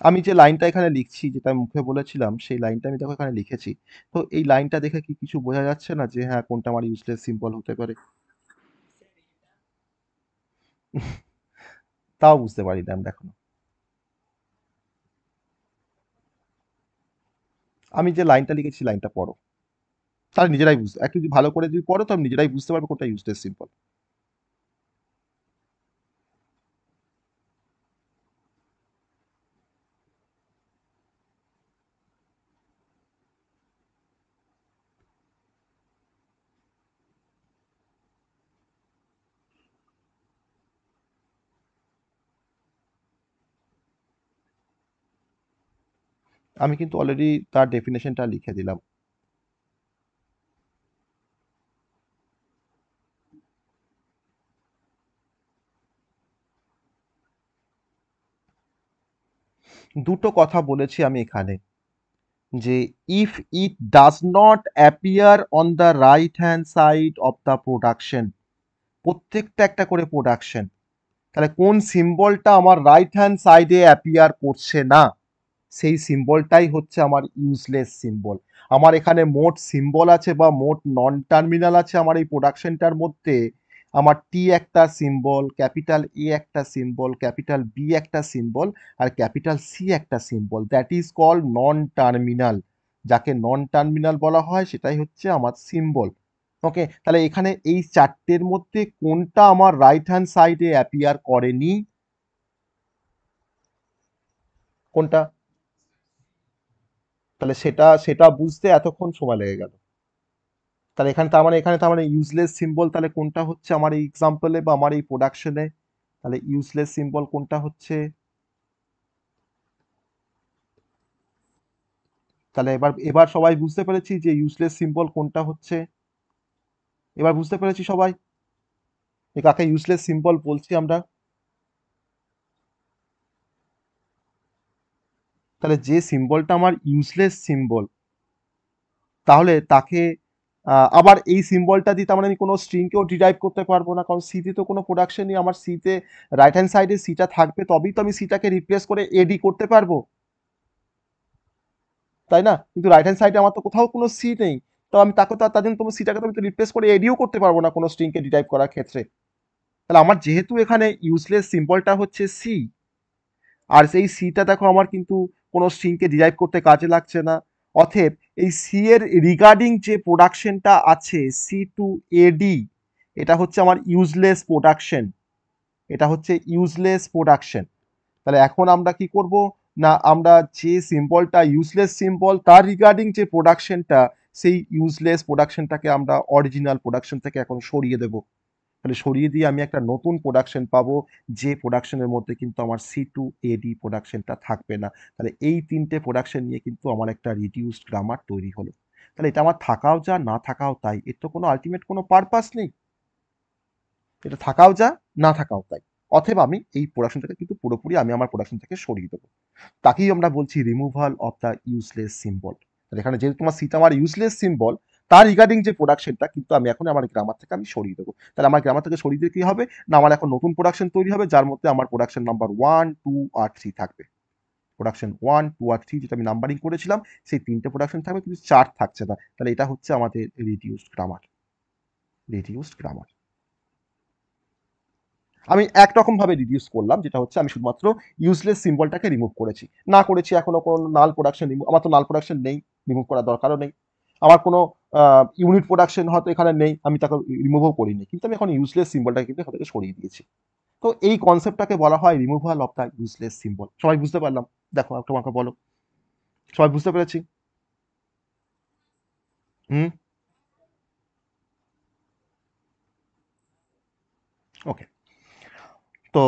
Speaker 1: আমি যে লাইনটা এখানে লিখছি যেটা মুখে বলেছিলাম সেই লাইনটা আমি দেখো এখানে লিখেছি তো এই লাইনটা দেখে কি কিছু বোঝা যাচ্ছে না যে হ্যাঁ কোনটা আমার ইউজলেস সিম্বল হতে পারে তাও বুঝতে পারি না দেখো আমি যে লাইনটা লিখেছি লাইনটা পড়ো তাহলে নিজেরাই বুঝতে একটু যদি ভালো করে যদি পড়ো তো নিজেরাই বুঝতে পারবে কোনটা ইউজলেস সিম্পল আমি কিন্তু অলরেডি তার ডেফিনেশনটা লিখে দিলাম দুটো কথা বলেছি আমি এখানে যে if it does not appear on the right hand side of the production প্রত্যেকটা একটা করে প্রোডাকশন তাহলে কোন সিম্বলটা আমার রাইট হ্যান্ড সাইডে অ্যাপিয়ার করছে না সেই সিম্বলটাই হচ্ছে আমার ইউজলেস সিম্বল আমার এখানে মোট সিম্বল আছে বা মোট নন টার্মিনাল আছে আমার এই প্রোডাকশনটার মধ্যে আমার টি একটা সিম্বল ক্যাপিটাল এ একটা সিম্বল ক্যাপিটাল বি একটা সিম্বল আর ক্যাপিটাল সি একটা symbol that is call non terminal যাকে নন টার্মিনাল বলা হয় সেটাই হচ্ছে আমার সিম্বল ওকে তাহলে এখানে এই চারটের মধ্যে কোনটা আমার রাইট হ্যান্ড সাইডে অ্যাপিয়ার করেনি কোনটা তাহলে সেটা সেটা বুঝতে এতক্ষণ সময় লেগে গেল তাহলে এখানে তার মানে এখানে তার মানে ইউজলেস সিম্বল তাহলে কোনটা হচ্ছে আমার এই এক্সাম্পলে বা আমার এই প্রোডাকশনে তাহলে ইউজলেস সিম্বল কোনটা হচ্ছে তাহলে এবার এবার সবাই বুঝতে পেরেছি যে ইউজলেস সিম্বল কোনটা হচ্ছে এবার বুঝতে পেরেছি সবাই কাকে ইউজলেস সিম্বল বলছি আমরা তাহলে যে সিম্বলটা আমার ইউজলেস সিম্বল তাহলে তাকে আবার এই সিম্বলটা দিয়ে তার মানে আমি কোনো স্ট্রিংকেও ডিরাইভ করতে পারবো না কারণ সিতে তো কোনো প্রোডাকশন নেই আমার সিতে রাইট হ্যান্ড সাইডে সিটা থাকবে তবেই তো আমি সিটাকে রিপ্লেস করে এডি করতে পারবো তাই না কিন্তু রাইট হ্যান্ড সাইডে আমার তো কোথাও কোনো সি নেই তো আমি তাকে তো তার জন্য তোমার সিটাকে তো আমি তো রিপ্লেস করে এডিও করতে পারবো না কোনো স্ট্রিংকে ডিরাইভ করার ক্ষেত্রে তাহলে আমার যেহেতু এখানে ইউজলেস সিম্বলটা হচ্ছে সি আর সেই সিটা দেখো আমার কিন্তু কোনো স্ট্রিংকে ডিরাইভ করতে কাজে লাগছে না অথেব এই সি এর রিগার্ডিং যে প্রোডাকশনটা আছে সি টু এডি এটা হচ্ছে আমার ইউজলেস প্রোডাকশন এটা হচ্ছে ইউজলেস প্রোডাকশন তাহলে এখন আমরা কি করব না আমরা যে সিম্বলটা ইউজলেস সিম্বল তার রিগার্ডিং যে প্রোডাকশনটা সেই ইউজলেস প্রোডাকশনটাকে আমরা অরিজিনাল প্রোডাকশন থেকে এখন সরিয়ে দেবো তাহলে মানে সরিয়ে দিয়ে আমি একটা নতুন প্রোডাকশন পাবো যে প্রোডাকশনের মধ্যে কিন্তু আমার সি টু এডি প্রোডাকশনটা থাকবে না তাহলে এই তিনটে প্রোডাকশন নিয়ে কিন্তু আমার একটা রিডিউসড গ্রামার তৈরি হলো তাহলে এটা আমার থাকাও যা না থাকাও তাই এর তো কোনো আলটিমেট কোনো পারপাস নেই এটা থাকাও যা না থাকাও তাই অথবা আমি এই প্রোডাকশনটাকে কিন্তু পুরোপুরি আমি আমার প্রোডাকশন থেকে সরিয়ে দেবো তাকেই আমরা বলছি removal of the useless symbol তাহলে এখানে যেহেতু তোমার সিটা আমার ইউজলেস সিম্বল তার রিগার্ডিং যে প্রোডাকশনটা কিন্তু আমি এখন আমার গ্রামার থেকে আমি সরিয়ে দেবো তাহলে আমার গ্রামার থেকে সরিয়ে দিয়ে কী হবে না আমার এখন নতুন প্রোডাকশন তৈরি হবে যার মধ্যে আমার প্রোডাকশন নাম্বার ওয়ান টু আর থ্রি থাকবে প্রোডাকশন ওয়ান টু আর থ্রি যেটা আমি নাম্বারিং করেছিলাম সেই তিনটে প্রোডাকশন থাকবে কিন্তু চার থাকছে না তাহলে এটা হচ্ছে আমাদের রিডিউসড গ্রামার রিডিউসড গ্রামার আমি একরকমভাবে রিডিউস করলাম যেটা হচ্ছে আমি শুধুমাত্র ইউজলেস সিম্বলটাকে রিমুভ করেছি না করেছি এখনও কোনো নাল প্রোডাকশন রিমুভ আমার তো নাল প্রোডাকশন নেই রিমুভ করার দরকারও নেই আমার কোনো ইউনিট প্রোডাকশন হয়তো এখানে নেই আমি তাকে রিমুভও করিনি কিন্তু আমি এখন ইউজলেস সিম্বলটাকে কিন্তু এখান থেকে সরিয়ে দিয়েছি তো এই কনসেপ্টটাকে বলা হয় removal of the useless symbol সবাই বুঝতে পারলাম দেখো তোমাকে বলো সবাই বুঝতে পেরেছি হুম ওকে তো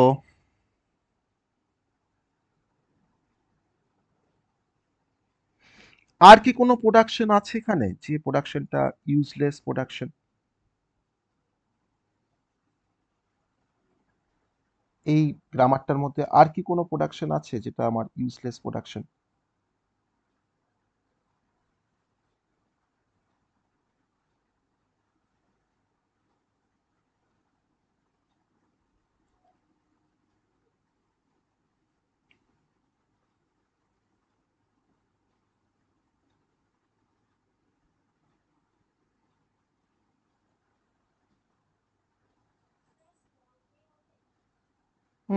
Speaker 1: আর কি কোনো প্রোডাকশন আছে এখানে যে প্রোডাকশনটা ইউজলেস প্রোডাকশন এই গ্রামারটার মধ্যে আর কি কোনো প্রোডাকশন আছে যেটা আমার ইউজলেস প্রোডাকশন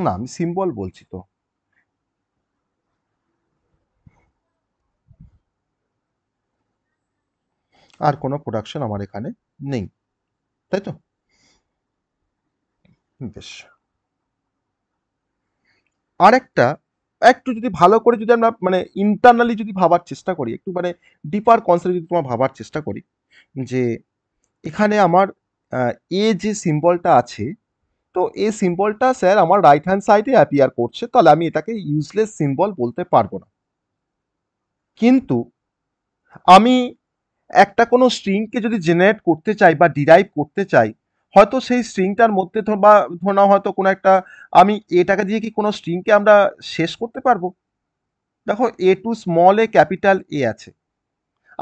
Speaker 1: না আমি সিম্বল বলছি তো আর কোনো প্রোডাকশন আমার এখানে নেই তাই তো বেশ আরেকটা একটু যদি ভালো করে যদি আমরা মানে ইন্টারনালি যদি ভাবার চেষ্টা করি একটু মানে ডিপার কনসেপ্ট যদি তোমার ভাবার চেষ্টা করি যে এখানে আমার এ যে সিম্বলটা আছে তো এই সিম্বলটা স্যার আমার রাইট হ্যান্ড সাইডে অ্যাপিয়ার করছে তাহলে আমি এটাকে ইউজলেস সিম্বল বলতে পারবো না কিন্তু আমি একটা কোনো স্ট্রিংকে যদি জেনারেট করতে চাই বা ডিরাইভ করতে চাই হয়তো সেই স্ট্রিংটার মধ্যে বা ধরো হয়তো কোনো একটা আমি এটাকে দিয়ে কি কোনো স্ট্রিংকে আমরা শেষ করতে পারবো দেখো A to small A capital A আছে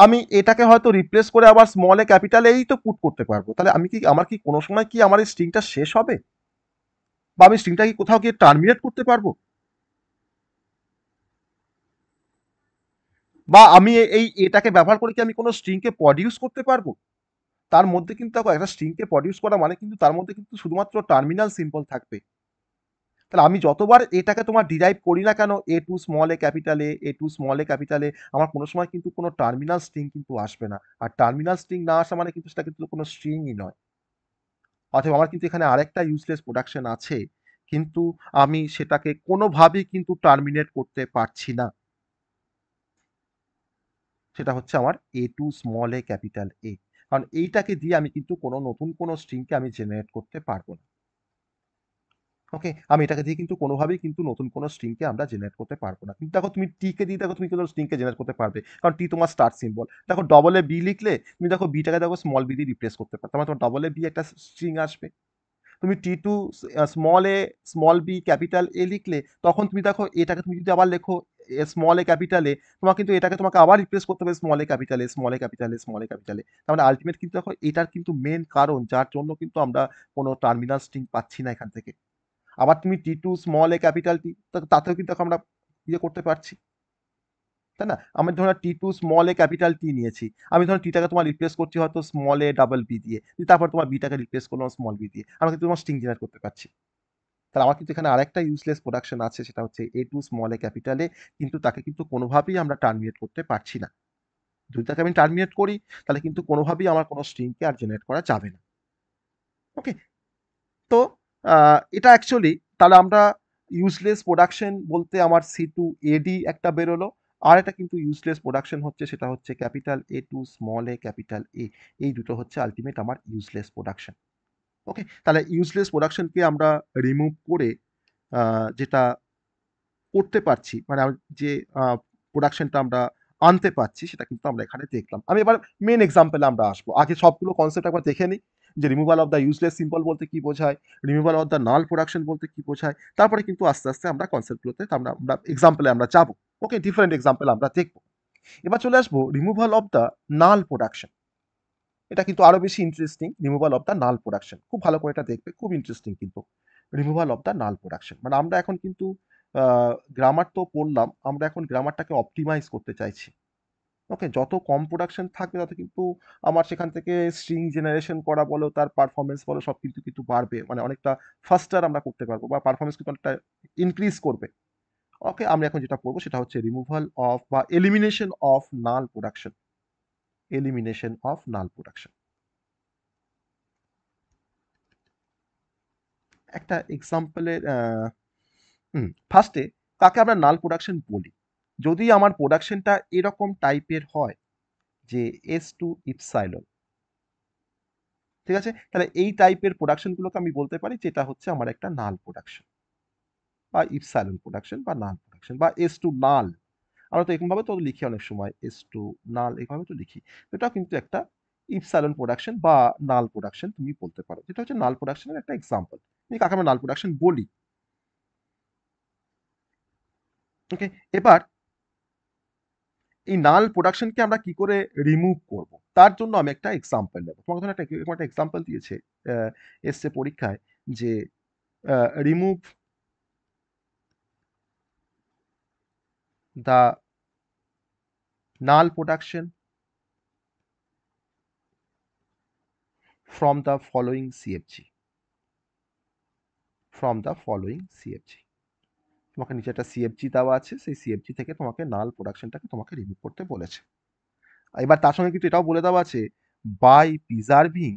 Speaker 1: আমি এটাকে হয়তো রিপ্লেস করে আবার স্মলে ক্যাপিটাল এই তো পুট করতে পারবো তাহলে আমি কি আমার কি কোনো সময় কি আমার এই স্ট্রিংটা শেষ হবে বা আমি স্ট্রিংটাকে কোথাও গিয়ে টার্মিনেট করতে পারবো বা আমি এই এটাকে ব্যবহার করে কি আমি কোনো স্ট্রিংকে প্রডিউস করতে পারবো তার মধ্যে কিন্তু একটা স্ট্রিংকে প্রডিউস করা মানে কিন্তু তার মধ্যে কিন্তু শুধুমাত্র টার্মিনাল সিম্পল থাকবে তাহলে আমি যতবার এটাকে তোমার ডিরাইভ করি না কেন এ টু স্মল এ ক্যাপিটালে এ টু স্মল এ ক্যাপিটালে আমার কোনো সময় কিন্তু কোনো টার্মিনাল স্ট্রিং কিন্তু আসবে না আর টার্মিনাল স্ট্রিং না আসা মানে কিন্তু সেটা কিন্তু কোনো স্ট্রিংই নয় অথবা আমার কিন্তু এখানে আরেকটা ইউজলেস প্রোডাকশন আছে কিন্তু আমি সেটাকে কোনোভাবেই কিন্তু টার্মিনেট করতে পারছি না সেটা হচ্ছে আমার A to small A capital A কারণ এইটাকে দিয়ে আমি কিন্তু কোনো নতুন কোনো স্ট্রিংকে আমি জেনারেট করতে পারবো না ওকে আমি এটাকে দিয়ে কিন্তু কোনোভাবেই কিন্তু নতুন কোনো স্ট্রিংকে আমরা জেনারেট করতে পারবো না কিন্তু দেখো তুমি টিকে দিয়ে দেখো তুমি কিন্তু স্ট্রিংকে জেনারেট করতে পারবে কারণ টি তোমার স্টার্ট সিম্বল দেখো ডবলে বি লিখলে তুমি দেখো বিটাকে দেখো স্মল বি দিয়ে রিপ্লেস করতে পারো মানে তোমার তোমার ডবলে বি একটা স্ট্রিং আসবে তুমি T to small A small B capital A লিখলে তখন তুমি দেখো এটাকে তুমি যদি আবার লেখো স্মল এ ক্যাপিটালে তোমার কিন্তু এটাকে তোমাকে আবার রিপ্লেস করতে হবে স্মল এ ক্যাপিটালে স্মল এ ক্যাপিটালে স্মল এ ক্যাপিটালে তার মানে আলটিমেট কিন্তু দেখো এটার কিন্তু মেন কারণ যার জন্য কিন্তু আমরা কোনো টার্মিনাল স্ট্রিং পাচ্ছি না এখান থেকে আবার তুমি T to small A capital T তাতেও কিন্তু আমরা ইয়ে করতে পারছি তাই না আমি ধরো T to small A capital T নিয়েছি আমি ধরো টিটাকে তোমার রিপ্লেস করছি হয়তো স্মল এ ডাবল বি দিয়ে তারপর তোমার বিটাকে রিপ্লেস করলাম স্মল বি দিয়ে আমরা কিন্তু তোমার স্ট্রিং জেনারেট করতে পারছি তাহলে আমার কিন্তু এখানে আরেকটা ইউজলেস প্রোডাকশন আছে সেটা হচ্ছে এ টু স্মল এ ক্যাপিটালে কিন্তু তাকে কিন্তু কোনোভাবেই আমরা টার্মিনেট করতে পারছি না যদি তাকে আমি টার্মিনেট করি তাহলে কিন্তু কোনোভাবেই আমার কোনো স্ট্রিংকে আর জেনারেট করা যাবে না ওকে তো এটা অ্যাকচুয়ালি তাহলে আমরা ইউজলেস প্রোডাকশন বলতে আমার সি টু এডি একটা বেরোলো আর একটা কিন্তু ইউজলেস প্রোডাকশন হচ্ছে সেটা হচ্ছে capital A to small A capital A এই দুটো হচ্ছে আলটিমেট আমার ইউজলেস প্রোডাকশন ওকে তাহলে ইউজলেস প্রোডাকশনকে আমরা রিমুভ করে যেটা করতে পারছি মানে যে প্রোডাকশনটা আমরা আনতে পারছি সেটা কিন্তু আমরা এখানে দেখলাম আমি এবার মেন এক্সাম্পলে আমরা আসবো আগে সবগুলো কনসেপ্ট একবার দেখে নিই যে removal of the useless simple বলতে কি বোঝায় removal of the null production বলতে কি বোঝায় তারপরে কিন্তু আস্তে আস্তে আমরা কনসেপ্টগুলোতে আমরা আমরা এক্সাম্পলে আমরা যাবো ওকে ডিফারেন্ট এক্সাম্পল আমরা দেখবো এবার চলে আসবো removal of the null production এটা কিন্তু আরও বেশি interesting removal of the null production খুব ভালো করে এটা দেখবে খুব ইন্টারেস্টিং কিন্তু removal of the null production মানে আমরা এখন কিন্তু গ্রামার তো পড়লাম আমরা এখন গ্রামারটাকে অপটিমাইজ করতে চাইছি ওকে যত কম প্রোডাকশন থাকবে তত কিন্তু আমার সেখান থেকে স্ট্রিং জেনারেশন করা বলো তার পারফরমেন্স বলো সব কিন্তু কিন্তু বাড়বে মানে অনেকটা ফাস্টার আমরা করতে পারবো বা পারফরমেন্স কিন্তু অনেকটা ইনক্রিজ করবে ওকে আমরা এখন যেটা করবো সেটা হচ্ছে রিমুভাল অফ বা elimination of null production elimination of null production একটা এক্সাম্পলের ফার্স্টে কাকে আমরা নাল প্রোডাকশন বলি যদি আমার প্রোডাকশনটা এরকম টাইপের হয় যে এস টু ইপসাইলন ঠিক আছে তাহলে এই টাইপের প্রোডাকশনগুলোকে আমি বলতে পারি যেটা হচ্ছে আমার একটা নাল প্রোডাকশন বা ইপসাইলন প্রোডাকশন বা নাল প্রোডাকশন বা এস টু নাল আমরা তো এরকমভাবে তো লিখি অনেক সময় এস টু নাল এইভাবে তো লিখি এটা কিন্তু একটা ইপসাইলন প্রোডাকশন বা নাল প্রোডাকশন তুমি বলতে পারো যেটা হচ্ছে নাল প্রোডাকশনের একটা এক্সাম্পল আমি কাকে আমরা নাল প্রোডাকশন বলি ওকে এবার এই নাল প্রোডাকশনকে আমরা কি করে রিমুভ করব তার জন্য আমি একটা এক্সাম্পল নেব তোমাকে ধরো একটা একটা এক্সাম্পল দিয়েছে এসছে পরীক্ষায় যে remove the null production from the following CFG from the following CFG তোমাকে নিচে একটা সিএফজি দেওয়া আছে সেই সিএফজি থেকে তোমাকে নাল প্রোডাকশনটাকে তোমাকে রিমুভ করতে বলেছে এবার তার সঙ্গে কিন্তু এটাও বলে দেওয়া আছে বাই প্রিজার্ভিং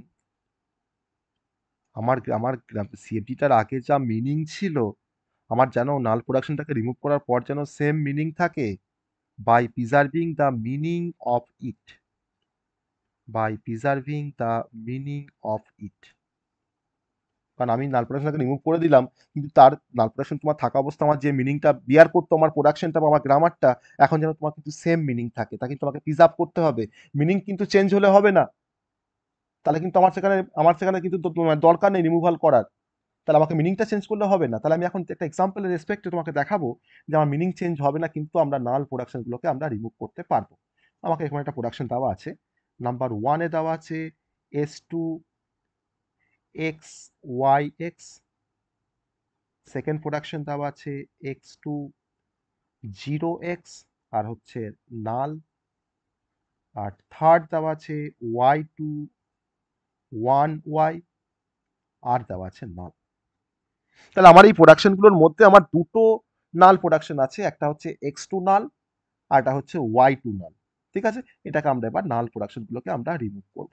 Speaker 1: আমার আমার সিএফজিটার আগে যা মিনিং ছিল আমার যেন নাল প্রোডাকশনটাকে রিমুভ করার পর যেন সেম মিনিং থাকে by preserving the meaning of it by preserving the meaning of it কারণ আমি নাল প্রোডাকশনটাকে রিমুভ করে দিলাম কিন্তু তার নাল প্রোডাকশন তোমার থাকা অবস্থা আমার যে মিনিংটা বিয়ার করতো আমার প্রোডাকশনটা বা আমার গ্রামারটা এখন যেন তোমার কিন্তু সেম মিনিং থাকে তা কিন্তু তোমাকে প্রিজার্ভ করতে হবে মিনিং কিন্তু চেঞ্জ হলে হবে না তাহলে কিন্তু আমার সেখানে আমার সেখানে কিন্তু দরকার নেই রিমুভাল করার তাহলে আমাকে মিনিংটা চেঞ্জ করলে হবে না তাহলে আমি এখন একটা এক্সাম্পলের রেসপেক্টে তোমাকে দেখাবো যে আমার মিনিং চেঞ্জ হবে না কিন্তু আমরা নাল প্রোডাকশনগুলোকে আমরা রিমুভ করতে পারবো আমাকে এখানে একটা প্রোডাকশন দেওয়া আছে নাম্বার ওয়ানে দেওয়া আছে S to X Y X second production দেওয়া আছে এক্স টু জিরো এক্স আর হচ্ছে নাল আর থার্ড দাবা আছে ওয়াই টু ওয়ান ওয়াই আর দাবা আছে নাল তাহলে আমার এই প্রোডাকশনগুলোর মধ্যে আমার দুটো নাল প্রোডাকশন আছে একটা হচ্ছে এক্স টু নাল আর এটা হচ্ছে ওয়াই টু নাল ঠিক আছে এটাকে আমরা এবার নাল প্রোডাকশনগুলোকে আমরা রিমুভ করব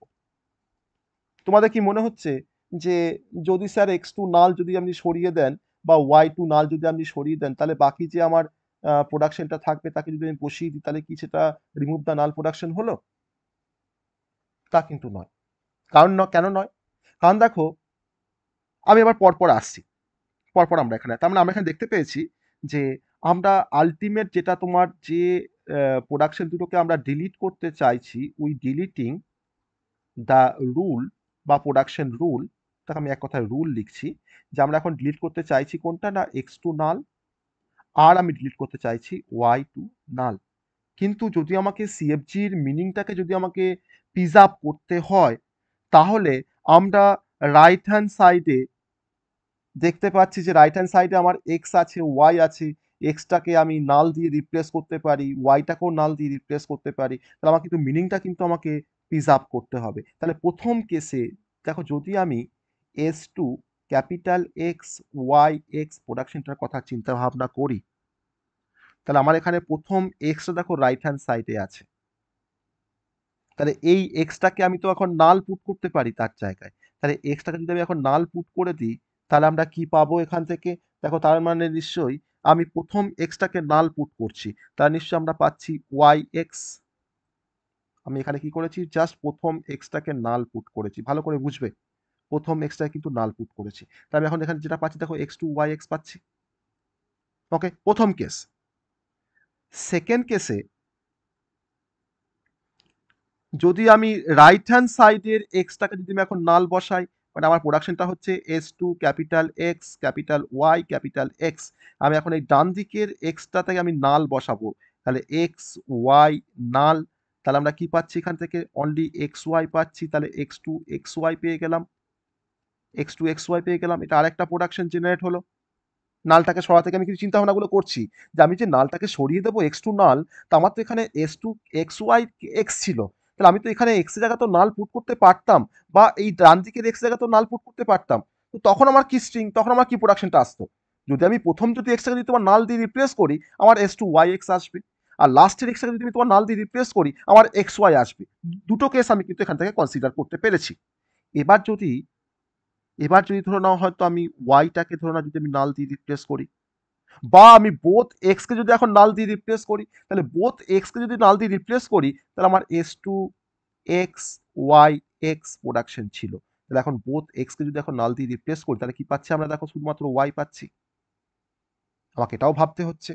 Speaker 1: তোমাদের কি মনে হচ্ছে যে যদি স্যার এক্স টু নাল যদি আপনি সরিয়ে দেন বা ওয়াই টু নাল যদি আপনি সরিয়ে দেন তাহলে বাকি যে আমার প্রোডাকশনটা থাকবে তাকে যদি আমি বসিয়ে দিই তাহলে কি সেটা রিমুভ দ্য নাল প্রোডাকশন হলো তা কিন্তু নয় কারণ ন কেন নয় কারণ দেখো আমি আবার পরপর আসছি পরপর আমরা এখানে তার মানে আমরা এখানে দেখতে পেয়েছি যে আমরা আলটিমেট যেটা তোমার যে প্রোডাকশন দুটোকে আমরা ডিলিট করতে চাইছি উই ডিলিটিং দ্য রুল বা প্রোডাকশন রুল তাকে আমি এক কথায় রুল লিখছি যে আমরা এখন ডিলিট করতে চাইছি কোনটা না এক্স টু নাল আর আমি ডিলিট করতে চাইছি ওয়াই টু নাল কিন্তু যদি আমাকে সিএফজির মিনিংটাকে যদি আমাকে পিজ আপ করতে হয় তাহলে আমরা রাইট হ্যান্ড সাইডে দেখতে পাচ্ছি যে রাইট হ্যান্ড সাইডে আমার এক্স আছে ওয়াই আছে এক্সটাকে আমি নাল দিয়ে রিপ্লেস করতে পারি ওয়াইটাকেও নাল দিয়ে রিপ্লেস করতে পারি তাহলে আমার কিন্তু মিনিংটা কিন্তু আমাকে পিজ আপ করতে হবে তাহলে প্রথম কেসে দেখো যদি আমি S to capital X Y X প্রোডাকশনটার কথা চিন্তা ভাবনা করি তাহলে আমার এখানে প্রথম এক্সটা দেখো রাইট হ্যান্ড সাইডে আছে তাহলে এই এক্সটাকে আমি তো এখন নাল পুট করতে পারি তার জায়গায় তাহলে এক্সটাকে যদি আমি এখন নাল পুট করে দিই তাহলে আমরা কি পাবো এখান থেকে দেখো তার মানে নিশ্চয়ই আমি প্রথম এক্সটাকে নাল পুট করছি তার নিশ্চয়ই আমরা পাচ্ছি ওয়াই এক্স আমি এখানে কি করেছি জাস্ট প্রথম এক্সটাকে নাল পুট করেছি ভালো করে বুঝবে প্রথম এক্সটা কিন্তু নাল পুট করেছি তাহলে এখন এখানে যেটা পাচ্ছি দেখো এক্স টু ওয়াই এক্স পাচ্ছি ওকে প্রথম কেস সেকেন্ড কেসে যদি আমি রাইট হ্যান্ড সাইডের এক্সটাকে যদি আমি এখন নাল বসাই মানে আমার প্রোডাকশনটা হচ্ছে S to capital X capital Y capital X আমি এখন এই ডান দিকের এক্সটা থেকে আমি নাল বসাবো তাহলে এক্স ওয়াই নাল তাহলে আমরা কি পাচ্ছি এখান থেকে অনলি এক্স ওয়াই পাচ্ছি তাহলে এক্স টু এক্স ওয়াই পেয়ে গেলাম এক্স টু এক্স ওয়াই পেয়ে গেলাম এটা আরেকটা প্রোডাকশন জেনারেট হলো নালটাকে সরা থেকে আমি কিছু চিন্তাভাবনাগুলো করছি যে আমি যে নালটাকে সরিয়ে দেবো এক্স টু নাল তা আমার তো এখানে S to X Y X ছিল তাহলে আমি তো এখানে এক্স জায়গা তো নাল পুট করতে পারতাম বা এই ডান দিকের এক্স জায়গা তো নাল পুট করতে পারতাম তো তখন আমার কি স্ট্রিং তখন আমার কি প্রোডাকশনটা আসতো যদি আমি প্রথম যদি এক্স এক্সটাকে যদি তোমার নাল দিয়ে রিপ্লেস করি আমার এস টু ওয়াই এক্স আসবে আর লাস্টের এক্স এক্সটাকে যদি আমি তোমার নাল দিয়ে রিপ্লেস করি আমার এক্স ওয়াই আসবে দুটো কেস আমি কিন্তু এখান থেকে কনসিডার করতে পেরেছি এবার যদি এবার যদি ধরে নাও হয়তো আমি ওয়াইটাকে ধরে নাও যদি আমি নাল দিয়ে রিপ্লেস করি বা আমি বোথ এক্সকে যদি এখন নাল দিয়ে রিপ্লেস করি তাহলে বোথ এক্সকে যদি নাল দিয়ে রিপ্লেস করি তাহলে আমার S to X Y X production ছিল তাহলে এখন বোথ এক্সকে যদি এখন নাল দিয়ে রিপ্লেস করি তাহলে কি পাচ্ছি আমরা দেখো শুধুমাত্র ওয়াই পাচ্ছি আমাকে এটাও ভাবতে হচ্ছে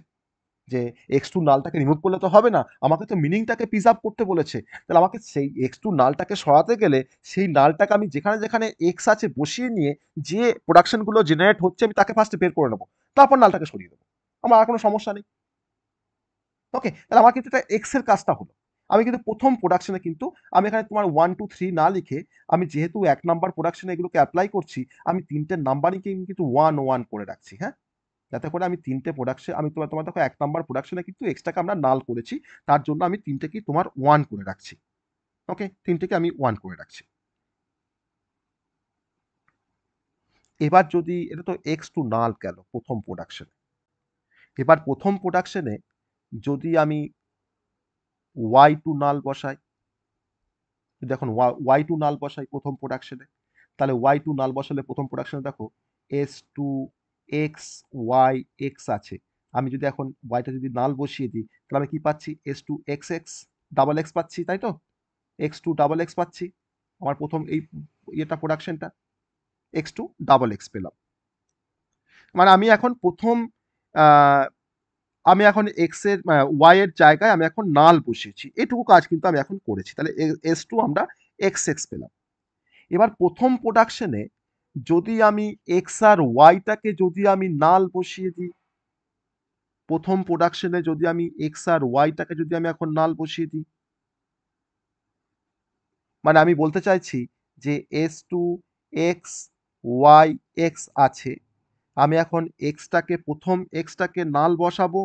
Speaker 1: যে এক্স টু নালটাকে রিমুভ করলে তো হবে না আমাকে তো মিনিংটাকে পিস আপ করতে বলেছে তাহলে আমাকে সেই এক্স টু নালটাকে সরাতে গেলে সেই নালটাকে আমি যেখানে যেখানে এক্স আছে বসিয়ে নিয়ে যে প্রোডাকশনগুলো জেনারেট হচ্ছে আমি তাকে ফার্স্টে বের করে নেবো তারপর নালটাকে সরিয়ে দেবো আমার আর কোনো সমস্যা নেই ওকে তাহলে আমার কিন্তু এটা এক্সের কাজটা হলো আমি কিন্তু প্রথম প্রোডাকশনে কিন্তু আমি এখানে তোমার ওয়ান টু থ্রি না লিখে আমি যেহেতু এক নাম্বার প্রোডাকশনে এগুলোকে অ্যাপ্লাই করছি আমি তিনটে নাম্বারই কিন্তু ওয়ান ওয়ান করে রাখছি হ্যাঁ যাতে করে আমি তিনটে প্রোডাকশন আমি তোমার তোমার দেখো এক নম্বর প্রোডাকশনে কিন্তু এক্সট্রাকে আমরা নাল করেছি তার জন্য আমি তিনটেকে তোমার ওয়ান করে রাখছি ওকে তিনটেকে আমি ওয়ান করে রাখছি এবার যদি এটা তো এক্স টু নাল গেল প্রথম প্রোডাকশনে এবার প্রথম প্রোডাকশনে যদি আমি ওয়াই টু নাল বসাই এখন ওয়াই টু নাল বসাই প্রথম প্রোডাকশনে তাহলে ওয়াই টু নাল বসালে প্রথম প্রোডাকশনে দেখো S to X Y X আছে আমি যদি এখন ওয়াইটা যদি নাল বসিয়ে দিই তাহলে আমি কী পাচ্ছি S to X X double X পাচ্ছি তাই তো এক্স টু ডাবল এক্স পাচ্ছি আমার প্রথম এই ইয়েটা প্রোডাকশনটা এক্স টু ডাবল এক্স পেলাম মানে আমি এখন প্রথম আমি এখন এক্সের ওয়াইয়ের জায়গায় আমি এখন নাল বসিয়েছি এটুকু কাজ কিন্তু আমি এখন করেছি তাহলে এস টু আমরা এক্স এক্স পেলাম এবার প্রথম প্রোডাকশনে যদি আমি এক্স আর ওয়াইটাকে যদি আমি নাল বসিয়ে দিই প্রথম প্রোডাকশনে যদি আমি এক্স আর ওয়াইটাকে যদি আমি এখন নাল বসিয়ে দিই মানে আমি বলতে চাইছি যে S to X Y X আছে আমি এখন এক্সটাকে প্রথম এক্সটাকে নাল বসাবো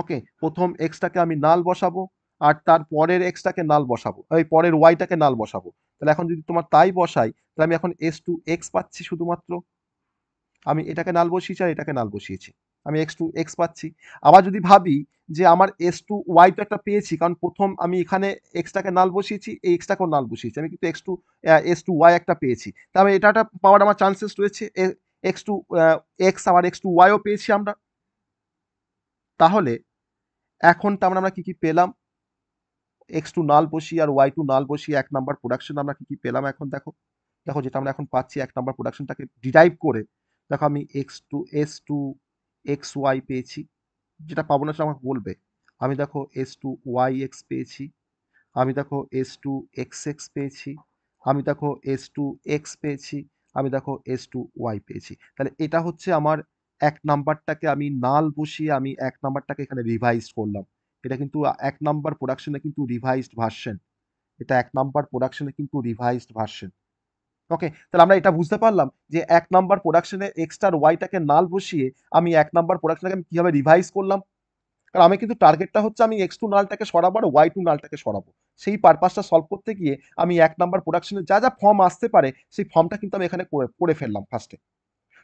Speaker 1: ওকে প্রথম এক্সটাকে আমি নাল বসাবো আর তার পরের এক্সটাকে নাল বসাবো এই পরের ওয়াইটাকে নাল বসাবো তাহলে এখন যদি তোমার তাই বসাই তাহলে আমি এখন এস টু এক্স পাচ্ছি শুধুমাত্র আমি এটাকে নাল বসিয়েছি আর এটাকে নাল বসিয়েছি আমি এক্স টু এক্স পাচ্ছি আবার যদি ভাবি যে আমার এস টু ওয়াই তো একটা পেয়েছি কারণ প্রথম আমি এখানে এক্সটাকে নাল বসিয়েছি এই এক্সটাকেও নাল বসিয়েছি আমি কিন্তু X to S to Y একটা পেয়েছি আমি এটা একটা পাওয়ার আমার চান্সেস রয়েছে এক্স টু এক্স আবার এক্স টু ওয়াইও পেয়েছি আমরা তাহলে এখন তো আমরা আমরা কী কী পেলাম এক্স টু নাল বসিয়ে আর ওয়াই টু নাল বসিয়ে এক নাম্বার প্রোডাকশন আমরা কী কী পেলাম এখন দেখো দেখো যেটা আমরা এখন পাচ্ছি এক নাম্বার প্রোডাকশনটাকে ডিরাইভ করে দেখো আমি X to S to X Y পেয়েছি যেটা পাবো না সেটা আমাকে বলবে আমি দেখো এস টু ওয়াই এক্স পেয়েছি আমি দেখো এস টু এক্স এক্স পেয়েছি আমি দেখো এস টু এক্স পেয়েছি আমি দেখো এস টু ওয়াই পেয়েছি তাহলে এটা হচ্ছে আমার এক নাম্বারটাকে আমি নাল বসিয়ে আমি এক নাম্বারটাকে এখানে রিভাইজ করলাম এটা কিন্তু এক নাম্বার প্রোডাকশনে কিন্তু রিভাইজড ভার্সেন এটা এক নাম্বার প্রোডাকশনে কিন্তু রিভাইজড ভার্সেন ওকে তাহলে আমরা এটা বুঝতে পারলাম যে এক নাম্বার প্রোডাকশনে এক্সট্রার ওয়াইটাকে নাল বসিয়ে আমি এক নাম্বার প্রোডাকশনটাকে আমি কীভাবে রিভাইজ করলাম কারণ আমি কিন্তু টার্গেটটা হচ্ছে আমি এক্স টু নালটাকে সরাবো আর ওয়াই টু নালটাকে সরাবো সেই পারপাসটা সলভ করতে গিয়ে আমি এক নাম্বার প্রোডাকশনে যা যা ফর্ম আসতে পারে সেই ফর্মটা কিন্তু আমি এখানে করে ফেললাম ফার্স্টে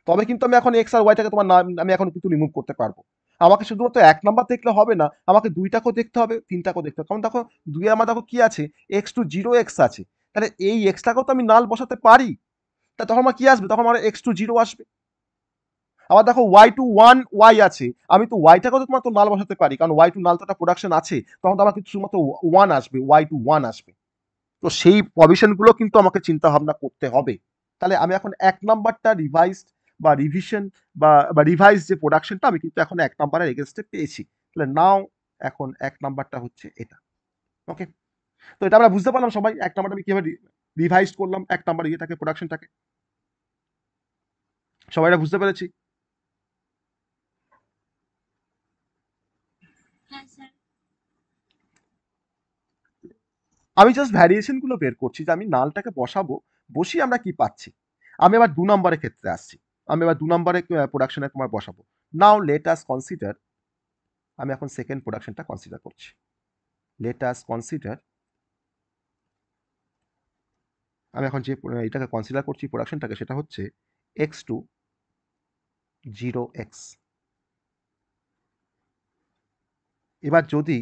Speaker 1: তবে কিন্তু আমি এখন এক্স আর ওয়াইটাকে তোমার নাম আমি এখন কিন্তু রিমুভ করতে পারবো আমাকে শুধুমাত্র এক নাম্বার দেখলে হবে না আমাকে দুইটাকেও দেখতে হবে তিনটাকেও দেখতে হবে কারণ দেখো দুই আমার দেখো কী আছে এক্স টু জিরো এক্স আছে তাহলে এই এক্সটাকেও তো আমি নাল বসাতে পারি তা তখন আমার কী আসবে তখন আমার এক্স টু জিরো আসবে আবার দেখো ওয়াই টু ওয়ান ওয়াই আছে আমি তো ওয়াইটাকেও তো তোমার তো নাল বসাতে পারি কারণ ওয়াই টু নাল তো একটা প্রোডাকশন আছে তখন তো আমার কিন্তু শুধুমাত্র ওয়ান আসবে ওয়াই টু ওয়ান আসবে তো সেই প্রভিশনগুলো কিন্তু আমাকে চিন্তা ভাবনা করতে হবে তাহলে আমি এখন এক নাম্বারটা রিভাইজড বা রিভিশন বা রিভাইজ যে প্রোডাকশনটা আমি কিন্তু এখন এক নাম্বারের এগেনস্টে পেয়েছি তাহলে নাও এখন এক নাম্বারটা হচ্ছে এটা ওকে তো এটা আমরা বুঝতে পারলাম সবাই এক নাম্বারটা আমি কীভাবে রিভাইজ করলাম এক নাম্বার ইয়েটাকে প্রোডাকশনটাকে সবাই এটা বুঝতে পেরেছি হ্যাঁ, আমি জাস্ট ভ্যারিয়েশনগুলো বের করছি যে আমি নালটাকে বসাবো বসিয়ে আমরা কি পাচ্ছি আমি আবার দু নম্বরের ক্ষেত্রে আসছি আমি এবার দু নম্বরে প্রোডাকশানে তোমার বসাবো নাও লেট আস কনসিডার আমি এখন সেকেন্ড প্রোডাকশনটা কনসিডার করছি লেট আস কনসিডার আমি এখন যে এটাকে কনসিডার করছি প্রোডাকশনটাকে সেটা হচ্ছে এক্স টু জিরো এক্স এবার যদি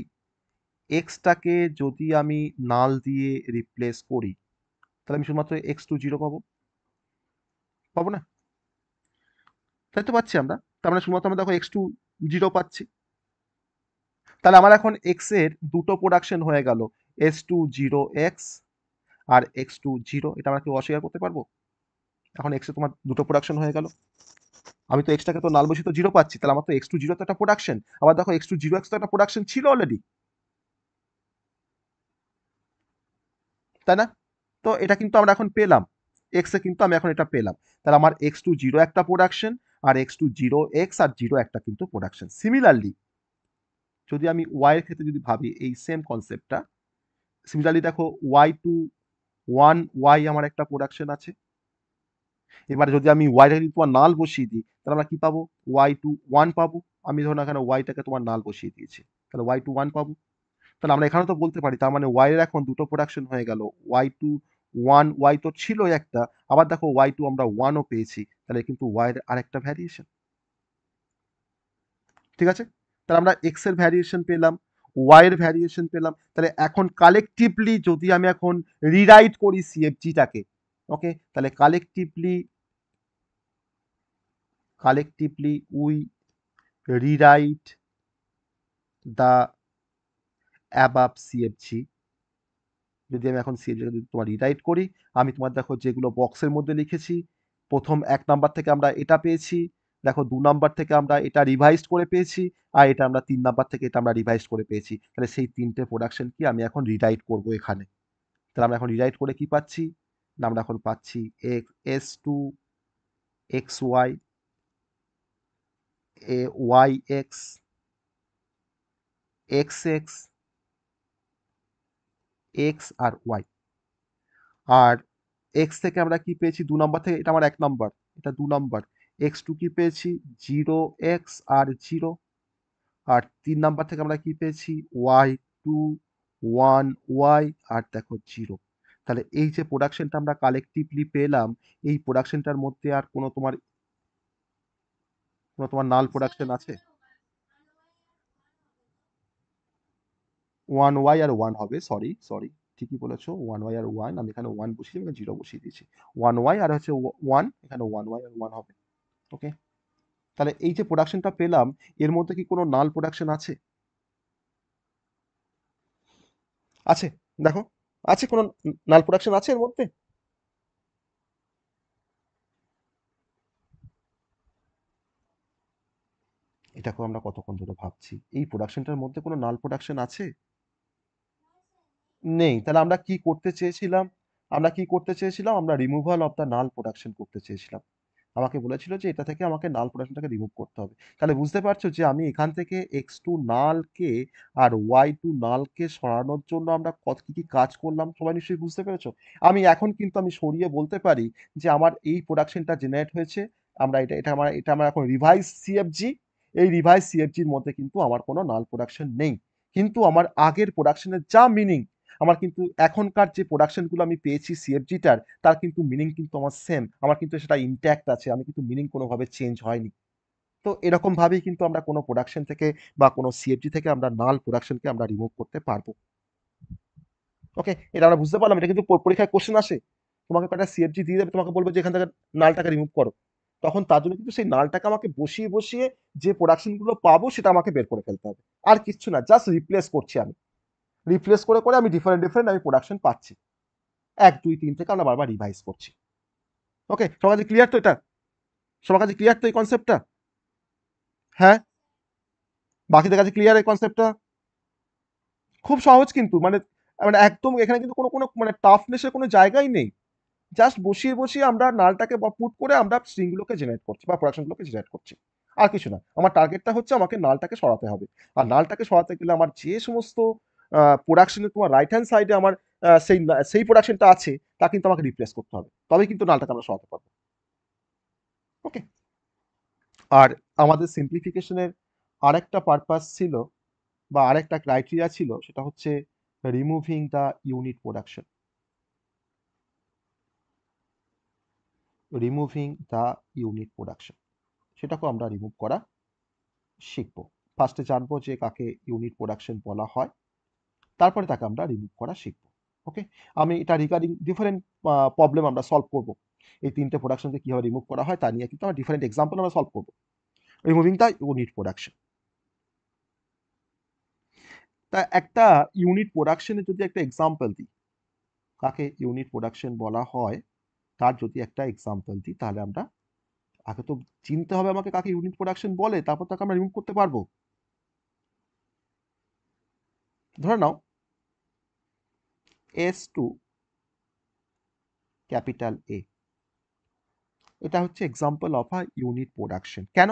Speaker 1: এক্সটাকে যদি আমি নাল দিয়ে রিপ্লেস করি তাহলে আমি শুধুমাত্র এক্স টু জিরো পাবো পাবো না তাই তো পাচ্ছি আমরা তার মানে শুধুমাত্র আমরা দেখো এক্স টু জিরো পাচ্ছি তাহলে আমার এখন এক্স এর দুটো প্রোডাকশন হয়ে গেল এস টু জিরো এক্স আর এক্স টু জিরো এটা আমরা কেউ অস্বীকার করতে পারবো এখন এক্সে তোমার দুটো প্রোডাকশন হয়ে গেল আমি তো এক্সটাকে তো লাল বসে তো জিরো পাচ্ছি তাহলে আমার তো এক্স টু জিরো তো একটা প্রোডাকশন আবার দেখো এক্স টু জিরো এক্স তো একটা প্রোডাকশন ছিল অলরেডি তাই না তো এটা কিন্তু আমরা এখন পেলাম এক্সে কিন্তু আমি এখন এটা পেলাম তাহলে আমার এক্স টু জিরো একটা প্রোডাকশন আর এক্স টু জিরো এক্স আর জিরো একটা কিন্তু প্রোডাকশন সিমিলারলি যদি আমি ওয়াইয়ের ক্ষেত্রে যদি ভাবি এই সেম কনসেপ্টটা সিমিলারলি দেখো ওয়াই টু ওয়ান ওয়াই আমার একটা প্রোডাকশন আছে এবার যদি আমি ওয়াইটাকে যদি তোমার নাল বসিয়ে দিই তাহলে আমরা কি পাবো ওয়াই টু ওয়ান পাবো আমি ধরুন এখানে ওয়াইটাকে তোমার নাল বসিয়ে দিয়েছি তাহলে ওয়াই টু ওয়ান পাবো তাহলে আমরা এখানে তো বলতে পারি তার মানে ওয়াইয়ের এখন দুটো প্রোডাকশন হয়ে গেল ওয়াই টু ওয়ান ওয়াই তো ছিল একটা আবার দেখো ওয়াই টু আমরা ওয়ানও পেয়েছি তাহলে কিন্তু ওয়াই এর আরেকটা ভ্যারিয়েশন ঠিক আছে তাহলে আমরা এক্স এর ভ্যারিয়েশন পেলাম ওয়াই এর ভ্যারিয়েশন পেলাম তাহলে এখন কালেকটিভলি যদি আমি এখন রিরাইট করি সিএফজিটাকে ওকে তাহলে collectively collectively we rewrite the above CFG যদি আমি এখন সিএফজেকে যদি তোমার রিটাইট করি আমি তোমার দেখো যেগুলো বক্সের মধ্যে লিখেছি প্রথম এক নাম্বার থেকে আমরা এটা পেয়েছি দেখো দু নাম্বার থেকে আমরা এটা রিভাইজ করে পেয়েছি আর এটা আমরা তিন নাম্বার থেকে এটা আমরা রিভাইজ করে পেয়েছি তাহলে সেই তিনটে প্রোডাকশন কি আমি এখন রিটাইট করব এখানে তাহলে আমরা এখন রিটাইট করে কি পাচ্ছি না আমরা এখন পাচ্ছি X S to X Y A Y X X X X আর ওয়াই আর এক্স থেকে আমরা কি পেয়েছি দু নম্বর থেকে এটা আমার এক নম্বর এটা দু নম্বর এক্স টু কি পেয়েছি জিরো এক্স আর জিরো আর তিন নাম্বার থেকে আমরা কি পেয়েছি ওয়াই টু ওয়ান ওয়াই আর দেখো জিরো তাহলে এই যে প্রোডাকশনটা আমরা কালেকটিভলি পেলাম এই প্রোডাকশনটার মধ্যে আর কোনো তোমার কোনো তোমার নাল প্রোডাকশন আছে ওয়ান ওয়াই আর ওয়ান হবে সরি সরি ঠিকই বলেছো ওয়ান ওয়াই আর ওয়ান আমি এখানে ওয়ান বসিয়ে এখানে জিরো বসিয়ে দিয়েছি ওয়ান ওয়াই আর হচ্ছে ওয়ান এখানে ওয়ান ওয়াই আর ওয়ান হবে ওকে তাহলে এই যে প্রোডাকশনটা পেলাম এর মধ্যে কি কোনো নাল প্রোডাকশন আছে আছে দেখো আছে কোনো নাল প্রোডাকশন আছে এর মধ্যে এটাকে আমরা কতক্ষণ ধরে ভাবছি এই প্রোডাকশনটার মধ্যে কোনো নাল প্রোডাকশন আছে নেই তাহলে আমরা কি করতে চেয়েছিলাম আমরা কি করতে চেয়েছিলাম আমরা removal of the null production করতে চেয়েছিলাম আমাকে বলেছিল যে এটা থেকে আমাকে নাল প্রোডাকশনটাকে রিমুভ করতে হবে তাহলে বুঝতে পারছো যে আমি এখান থেকে এক্স টু নালকে আর ওয়াই টু নালকে সরানোর জন্য আমরা কত কী কী কাজ করলাম সবাই নিশ্চয়ই বুঝতে পেরেছো আমি এখন কিন্তু আমি সরিয়ে বলতে পারি যে আমার এই প্রোডাকশনটা জেনারেট হয়েছে আমরা এটা এটা আমার এটা আমার এখন রিভাইজ সিএফজি এই রিভাইজ সিএফজির মধ্যে কিন্তু আমার কোনো নাল প্রোডাকশন নেই কিন্তু আমার আগের প্রোডাকশনের যা মিনিং আমার কিন্তু এখনকার যে প্রোডাকশনগুলো আমি পেয়েছি সিএফজিটার তার কিন্তু মিনিং কিন্তু আমার সেম আমার কিন্তু সেটা ইন্ট্যাক্ট আছে আমি কিন্তু মিনিং কোনোভাবে চেঞ্জ হয়নি তো এরকমভাবেই কিন্তু আমরা কোনো প্রোডাকশন থেকে বা কোনো সিএফজি থেকে আমরা নাল প্রোডাকশনকে আমরা রিমুভ করতে পারবো ওকে এটা আমরা বুঝতে পারলাম এটা কিন্তু পরীক্ষায় কোশ্চেন আসে তোমাকে একটা সিএফজি দিয়ে দেবে তোমাকে বলবে যে এখান থেকে নালটাকে রিমুভ করো তখন তার জন্য কিন্তু সেই নালটাকে আমাকে বসিয়ে বসিয়ে যে প্রোডাকশনগুলো পাবো সেটা আমাকে বের করে ফেলতে হবে আর কিচ্ছু না জাস্ট রিপ্লেস করছি আমি রিপ্লেস করে করে আমি ডিফারেন্ট ডিফারেন্ট আমি প্রোডাকশন পাচ্ছি এক দুই তিন থেকে আমরা বারবার রিভাইজ করছি ওকে সবার কাছে ক্লিয়ার তো এটা সবার কাছে ক্লিয়ার তো এই কনসেপ্টটা হ্যাঁ বাকিদের কাছে ক্লিয়ার এই কনসেপ্টটা খুব সহজ কিন্তু মানে মানে একদম এখানে কিন্তু কোনো কোনো মানে টাফনেসের কোনো জায়গাই নেই জাস্ট বসিয়ে বসিয়ে আমরা নালটাকে বা পুট করে আমরা স্ট্রিংগুলোকে জেনারেট করছি বা প্রোডাকশনগুলোকে জেনারেট করছি আর কিছু না আমার টার্গেটটা হচ্ছে আমাকে নালটাকে সরাতে হবে আর নালটাকে সরাতে গেলে আমার যে সমস্ত প্রোডাকশনে তোমার রাইট হ্যান্ড সাইডে আমার সেই সেই প্রোডাকশনটা আছে তা কিন্তু আমাকে রিপ্লেস করতে হবে তবে কিন্তু নালটাকে আমরা সরাতে পারবো ওকে আর আমাদের সিম্পলিফিকেশনের আরেকটা পারপাস ছিল বা আরেকটা ক্রাইটেরিয়া ছিল সেটা হচ্ছে removing the unit production removing the unit production সেটাকেও আমরা রিমুভ করা শিখব ফার্স্টে জানবো যে কাকে ইউনিট প্রোডাকশন বলা হয় তারপরে তাকে আমরা রিমুভ করা শিখব ওকে আমি এটা রিগার্ডিং ডিফারেন্ট প্রবলেম আমরা সলভ করব এই তিনটে প্রোডাকশনকে কীভাবে রিমুভ করা হয় তা নিয়ে কিন্তু আমরা ডিফারেন্ট এক্সাম্পল আমরা সলভ করব রিমুভিং দ্য ইউনিট প্রোডাকশন তা একটা ইউনিট প্রোডাকশনের যদি একটা এক্সাম্পল দিই কাকে ইউনিট প্রোডাকশন বলা হয় তার যদি একটা এক্সাম্পল দিই তাহলে আমরা আগে তো চিনতে হবে আমাকে কাকে ইউনিট প্রোডাকশন বলে তারপর তাকে আমরা রিমুভ করতে পারবো ধরে নাও এস টু ক্যাপিটাল এ এটা হচ্ছে example of a unit production কেন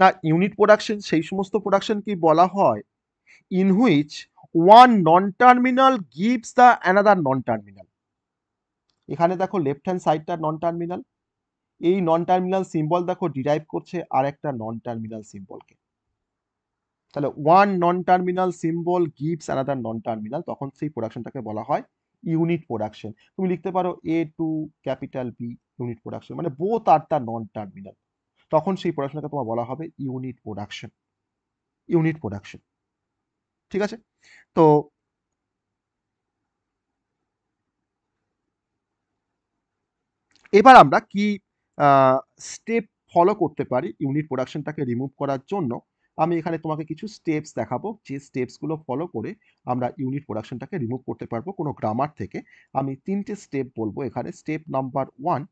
Speaker 1: না ইউনিট প্রোডাকশন সেই সমস্ত প্রোডাকশনকেই বলা হয় in which one non terminal gives the another non terminal এখানে দেখো লেফট হ্যান্ড সাইডটা নন টার্মিনাল এই নন টার্মিনাল সিম্বল দেখো ডিরাইভ করছে আর একটা নন টার্মিনাল সিম্বলকে তাহলে one non terminal symbol gives another non terminal তখন সেই প্রোডাকশনটাকে বলা হয় ইউনিট প্রোডাকশন তুমি লিখতে পারো A to capital B unit production মানে বোথ আর তার নন টার্মিনাল তখন সেই প্রোডাকশনটাকে তোমার বলা হবে ইউনিট প্রোডাকশন ইউনিট প্রোডাকশন ঠিক আছে তো এবার আমরা কি স্টেপ ফলো করতে পারি ইউনিট প্রোডাকশনটাকে রিমুভ করার জন্য আমি এখানে তোমাকে কিছু স্টেপস দেখাবো যে স্টেপসগুলো ফলো করে আমরা ইউনিট প্রোডাকশনটাকে রিমুভ করতে পারবো কোনো গ্রামার থেকে আমি তিনটে স্টেপ বলবো এখানে স্টেপ নাম্বার ওয়ান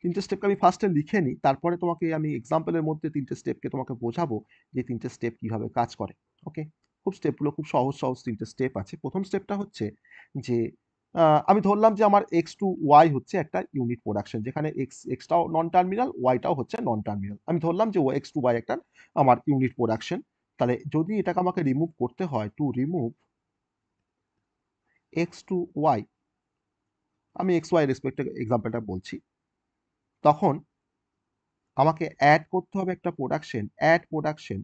Speaker 1: তিনটে স্টেপকে আমি ফার্স্টে লিখে নিই তারপরে তোমাকে আমি এক্সাম্পলের মধ্যে তিনটে স্টেপকে তোমাকে বোঝাবো যে তিনটে স্টেপ কীভাবে কাজ করে ওকে খুব স্টেপগুলো খুব সহজ সহজ তিনটে স্টেপ আছে প্রথম স্টেপটা হচ্ছে যে আমি ধরলাম যে আমার এক্স টু ওয়াই হচ্ছে একটা ইউনিট প্রোডাকশন যেখানে এক্স এক্সটাও নন টার্মিনাল ওয়াইটাও হচ্ছে নন টার্মিনাল আমি ধরলাম যে এক্স টু ওয়াই একটা আমার ইউনিট প্রোডাকশন তাহলে যদি এটাকে আমাকে রিমুভ করতে হয় to remove X to Y আমি এক্স ওয়াই রেসপেক্টে এক্সাম্পলটা বলছি তখন আমাকে অ্যাড করতে হবে একটা production add production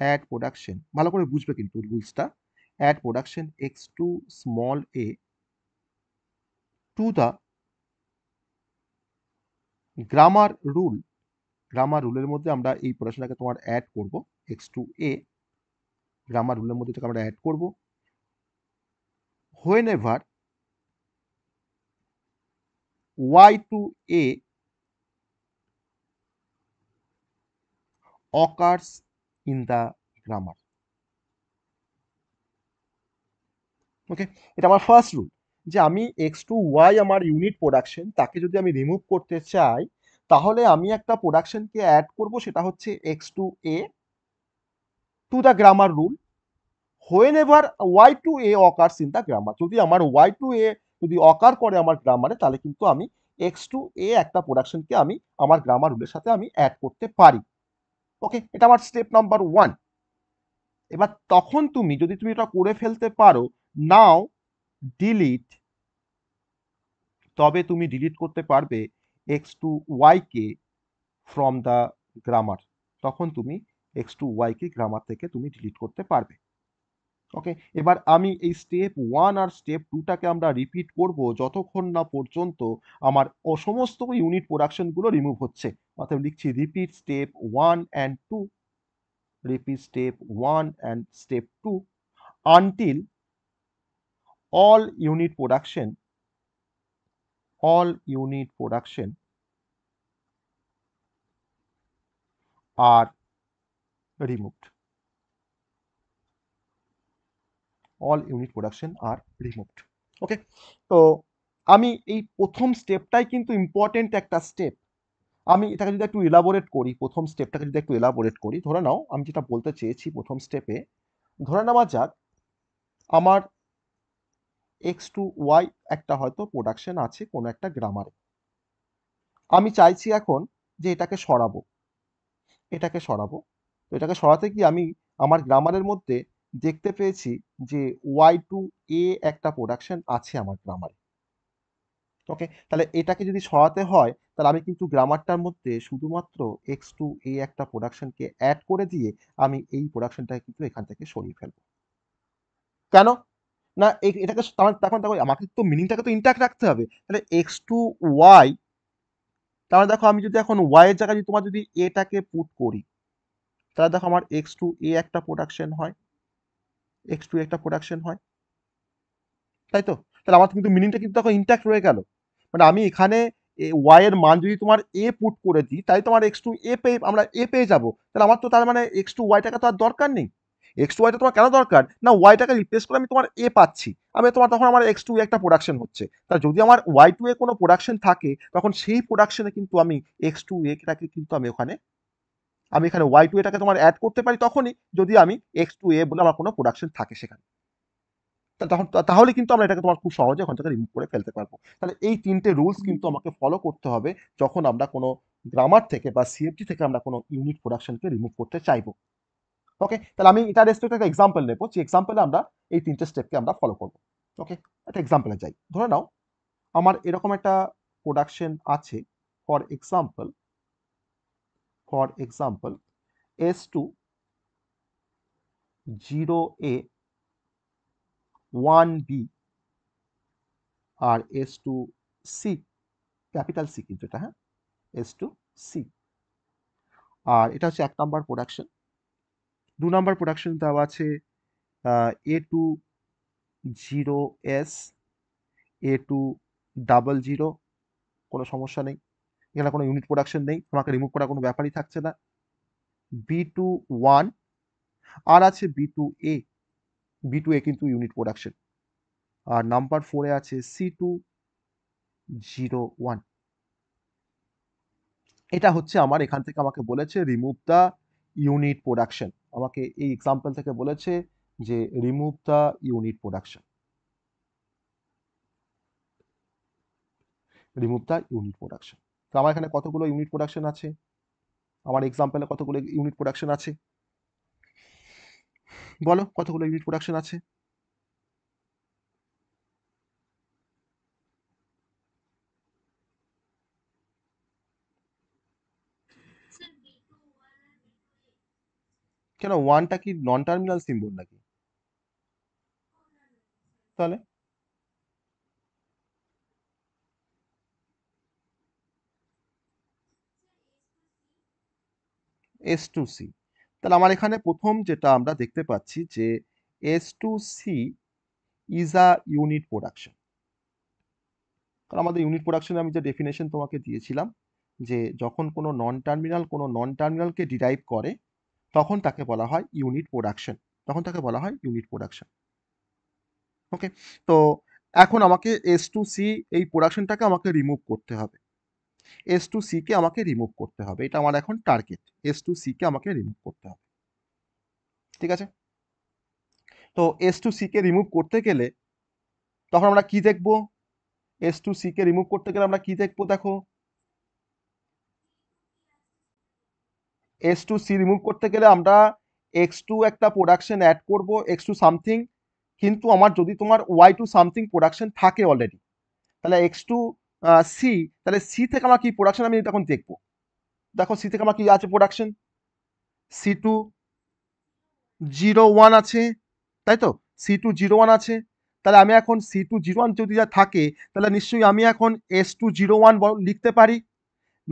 Speaker 1: add production ভালো করে বুঝবে কিন্তু রুলসটা at production x2 small a to the grammar rule grammar রুলের মধ্যে আমরা এই পড়াশোনাকে তোমার অ্যাড করব এক্স টু এ গ্রামার রুলের মধ্যে এটাকে আমরা অ্যাড করব whenever Y to A occurs in the grammar okay এটা আমার ফার্স্ট রুল যে আমি এক্স টু ওয়াই আমার ইউনিট প্রোডাকশন তাকে যদি আমি রিমুভ করতে চাই তাহলে আমি একটা প্রোডাকশনকে অ্যাড করব সেটা হচ্ছে X to A to the grammar rule whenever Y to A occurs in the grammar যদি আমার ওয়াই টু এ যদি অকার করে আমার গ্রামারে তাহলে কিন্তু আমি এক্স টু এ একটা প্রোডাকশনকে আমি আমার গ্রামার রুলের সাথে আমি অ্যাড করতে পারি ওকে এটা আমার স্টেপ নাম্বার ওয়ান এবার তখন তুমি যদি তুমি এটা করে ফেলতে পারো নাও ডিলিট তবে তুমি ডিলিট করতে পারবে এক্স টু ওয়াইকে ফ্রম দ্য গ্রামার তখন তুমি এক্স টু ওয়াইকে গ্রামার থেকে তুমি ডিলিট করতে পারবে ওকে এবার আমি এই স্টেপ ওয়ান আর স্টেপ টুটাকে আমরা রিপিট করব যতক্ষণ না পর্যন্ত আমার অসমস্ত ইউনিট প্রোডাকশনগুলো রিমুভ হচ্ছে অর্থাৎ লিখছি repeat step one and two repeat step one and step two until all unit production all unit production are removed all unit production are removed okay তো আমি এই প্রথম স্টেপটাই কিন্তু ইম্পর্টেন্ট একটা স্টেপ আমি এটাকে যদি একটু এলাবোরেট করি প্রথম স্টেপটাকে যদি একটু এলাবোরেট করি ধরে নাও আমি যেটা বলতে চেয়েছি প্রথম স্টেপে ধরে নেওয়া যাক আমার এক্স টু ওয়াই একটা হয়তো প্রোডাকশন আছে কোনো একটা গ্রামারে আমি চাইছি এখন যে এটাকে সরাবো এটাকে সরাবো তো এটাকে সরাতে কি আমি আমার গ্রামারের মধ্যে দেখতে পেয়েছি যে ওয়াই টু এ একটা প্রোডাকশন আছে আমার গ্রামারে ওকে তাহলে এটাকে যদি সরাতে হয় তাহলে আমি কিন্তু গ্রামারটার মধ্যে শুধুমাত্র এক্স টু এ একটা প্রোডাকশনকে অ্যাড করে দিয়ে আমি এই প্রোডাকশনটাকে কিন্তু এখান থেকে সরিয়ে ফেলব কেন না এটাকে তখন দেখো আমাকে তো মিনিংটাকে তো ইন্ট্যাক্ট রাখতে হবে তাহলে এক্স টু ওয়াই তাহলে দেখো আমি যদি এখন ওয়াইয়ের জায়গায় যদি তোমার যদি এটাকে পুট করি তাহলে দেখো আমার এক্স টু এ একটা প্রোডাকশন হয় এক্স টু একটা প্রোডাকশন হয় তাই তো তাহলে আমার কিন্তু মিনিংটা কিন্তু তখন ইন্ট্যাক্ট রয়ে গেল মানে আমি এখানে ওয়াই এর মান যদি তোমার এ পুট করে দিই তাই তোমার এক্স টু এ পেয়ে আমরা এ পেয়ে যাবো তাহলে আমার তো তার মানে এক্স টু ওয়াইটাকে তো আর দরকার নেই এক্স টু ওয়াইটা তোমার কেন দরকার না ওয়াইটাকে রিপ্লেস করে আমি তোমার এ পাচ্ছি আমি তোমার তখন আমার এক্স টু একটা প্রোডাকশন হচ্ছে তা যদি আমার ওয়াই টু এ কোনো প্রোডাকশন থাকে তখন সেই প্রোডাকশনে কিন্তু আমি এক্স টু এটাকে কিন্তু আমি ওখানে আমি এখানে ওয়াই টু এটাকে তোমার অ্যাড করতে পারি তখনই যদি আমি এক্স টু এ বলে আমার কোনো প্রোডাকশন থাকে সেখানে তখন তাহলে কিন্তু আমরা এটাকে তোমার খুব সহজে ওখান থেকে রিমুভ করে ফেলতে পারবো তাহলে এই তিনটে রুলস কিন্তু আমাকে ফলো করতে হবে যখন আমরা কোনো গ্রামার থেকে বা সিএফটি থেকে আমরা কোনো ইউনিট প্রোডাকশনকে রিমুভ করতে চাইবো ওকে তাহলে আমি এটা রেসপেক্টে একটা এক্সাম্পল নেবো যে এক্সাম্পলে আমরা এই তিনটে স্টেপকে আমরা ফলো করব ওকে একটা এক্সাম্পলে যাই ধরে নাও আমার এরকম একটা প্রোডাকশন আছে for example for example S to zero A one B আর S to C capital C কিন্তু এটা হ্যাঁ এস টু সি আর এটা হচ্ছে এক নাম্বার প্রোডাকশন দু নম্বর প্রোডাকশন দেওয়া আছে A to zero S A to double zero কোনো সমস্যা নেই এখানে কোনো ইউনিট প্রোডাকশন নেই আমাকে রিমুভ করার কোনো ব্যাপারই থাকছে না বি টু ওয়ান আর আছে B to A B to A কিন্তু ইউনিট প্রোডাকশন আর নাম্বার ফোরে আছে সি টু জিরো ওয়ান এটা হচ্ছে আমার এখান থেকে আমাকে বলেছে রিমুভ দ্য ইউনিট প্রোডাকশন আমাকে এই এক্সাম্পল থেকে বলেছে যে remove the unit production remove the unit production তো আমার এখানে কতগুলো ইউনিট প্রোডাকশন আছে আমার এক্সাম্পলে কতগুলো ইউনিট প্রোডাকশন আছে বলো কতগুলো ইউনিট প্রোডাকশন আছে কেন ওয়ানটা কি নন টার্মিনাল সিম্বল নাকি তাহলে এস টু সি তাহলে আমার এখানে প্রথম যেটা আমরা দেখতে পাচ্ছি যে S to C is a unit production কারণ আমাদের ইউনিট প্রোডাকশনে আমি যে ডেফিনেশন তোমাকে দিয়েছিলাম যে যখন কোনো নন টার্মিনাল কোনো নন টার্মিনালকে ডিরাইভ করে তখন তাকে বলা হয় ইউনিট প্রোডাকশন তখন তাকে বলা হয় ইউনিট প্রোডাকশন ওকে তো এখন আমাকে এস টু সি এই প্রোডাকশনটাকে আমাকে রিমুভ করতে হবে এস টু সিকে আমাকে রিমুভ করতে হবে এটা আমার এখন টার্গেট এস টু সিকে আমাকে রিমুভ করতে হবে ঠিক আছে তো এস টু সিকে রিমুভ করতে গেলে তখন আমরা কি দেখব এস টু সিকে রিমুভ করতে গেলে আমরা কি দেখবো দেখো এস টু সি রিমুভ করতে গেলে আমরা এক্স টু একটা প্রোডাকশন অ্যাড করব এক্স টু সামথিং কিন্তু আমার যদি তোমার ওয়াই টু সামথিং প্রোডাকশন থাকে অলরেডি তাহলে এক্স টু সি তাহলে সি থেকে আমার কী প্রোডাকশন আমি তখন দেখবো দেখো সি থেকে আমার কী আছে production C two zero one আছে তাই তো সি টু জিরো ওয়ান আছে তাহলে আমি এখন সি টু জিরো ওয়ান যদি যা থাকে তাহলে নিশ্চয়ই আমি এখন এস টু জিরো ওয়ান লিখতে পারি